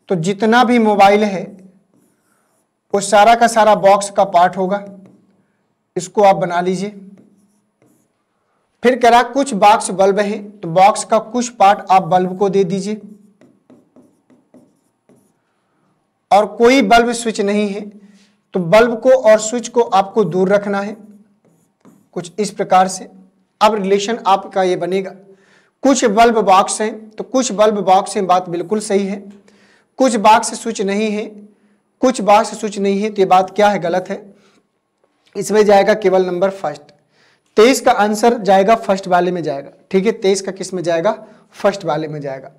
तो जितना भी मोबाइल है वो सारा का सारा बॉक्स का पार्ट होगा इसको आप बना लीजिए फिर करा कुछ बॉक्स बल्ब है तो बॉक्स का कुछ पार्ट आप बल्ब को दे दीजिए और कोई बल्ब स्विच नहीं है तो बल्ब को और स्विच को आपको दूर रखना है कुछ इस प्रकार से अब रिलेशन आपका ये बनेगा कुछ बल्ब बॉक्स हैं तो कुछ बल्ब बॉक्स हैं बात बिल्कुल सही है कुछ बॉक्स स्विच नहीं है कुछ बॉक्स स्विच नहीं है तो ये बात क्या है गलत है इसमें जाएगा केवल नंबर फर्स्ट तेईस का आंसर जाएगा फर्स्ट वाले में जाएगा ठीक है तेईस का किस में जाएगा फर्स्ट वाले में जाएगा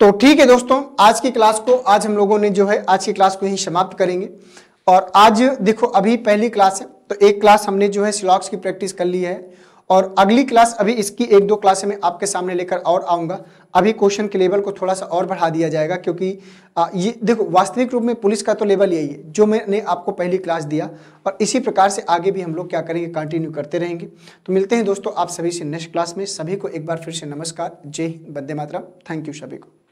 तो ठीक है दोस्तों आज की क्लास को आज हम लोगों ने जो है आज की क्लास को यही समाप्त करेंगे और आज देखो अभी पहली क्लास है तो एक क्लास हमने जो है सिलॉक्स की प्रैक्टिस कर ली है और अगली क्लास अभी इसकी एक दो क्लास में आपके सामने लेकर और आऊंगा अभी क्वेश्चन के लेवल को थोड़ा सा और बढ़ा दिया जाएगा क्योंकि आ, ये देखो वास्तविक रूप में पुलिस का तो लेवल यही है जो मैंने आपको पहली क्लास दिया और इसी प्रकार से आगे भी हम लोग क्या करेंगे कंटिन्यू करते रहेंगे तो मिलते हैं दोस्तों आप सभी से नेक्स्ट क्लास में सभी को एक बार फिर से नमस्कार जय हिंद बंदे मातरम थैंक यू सभी को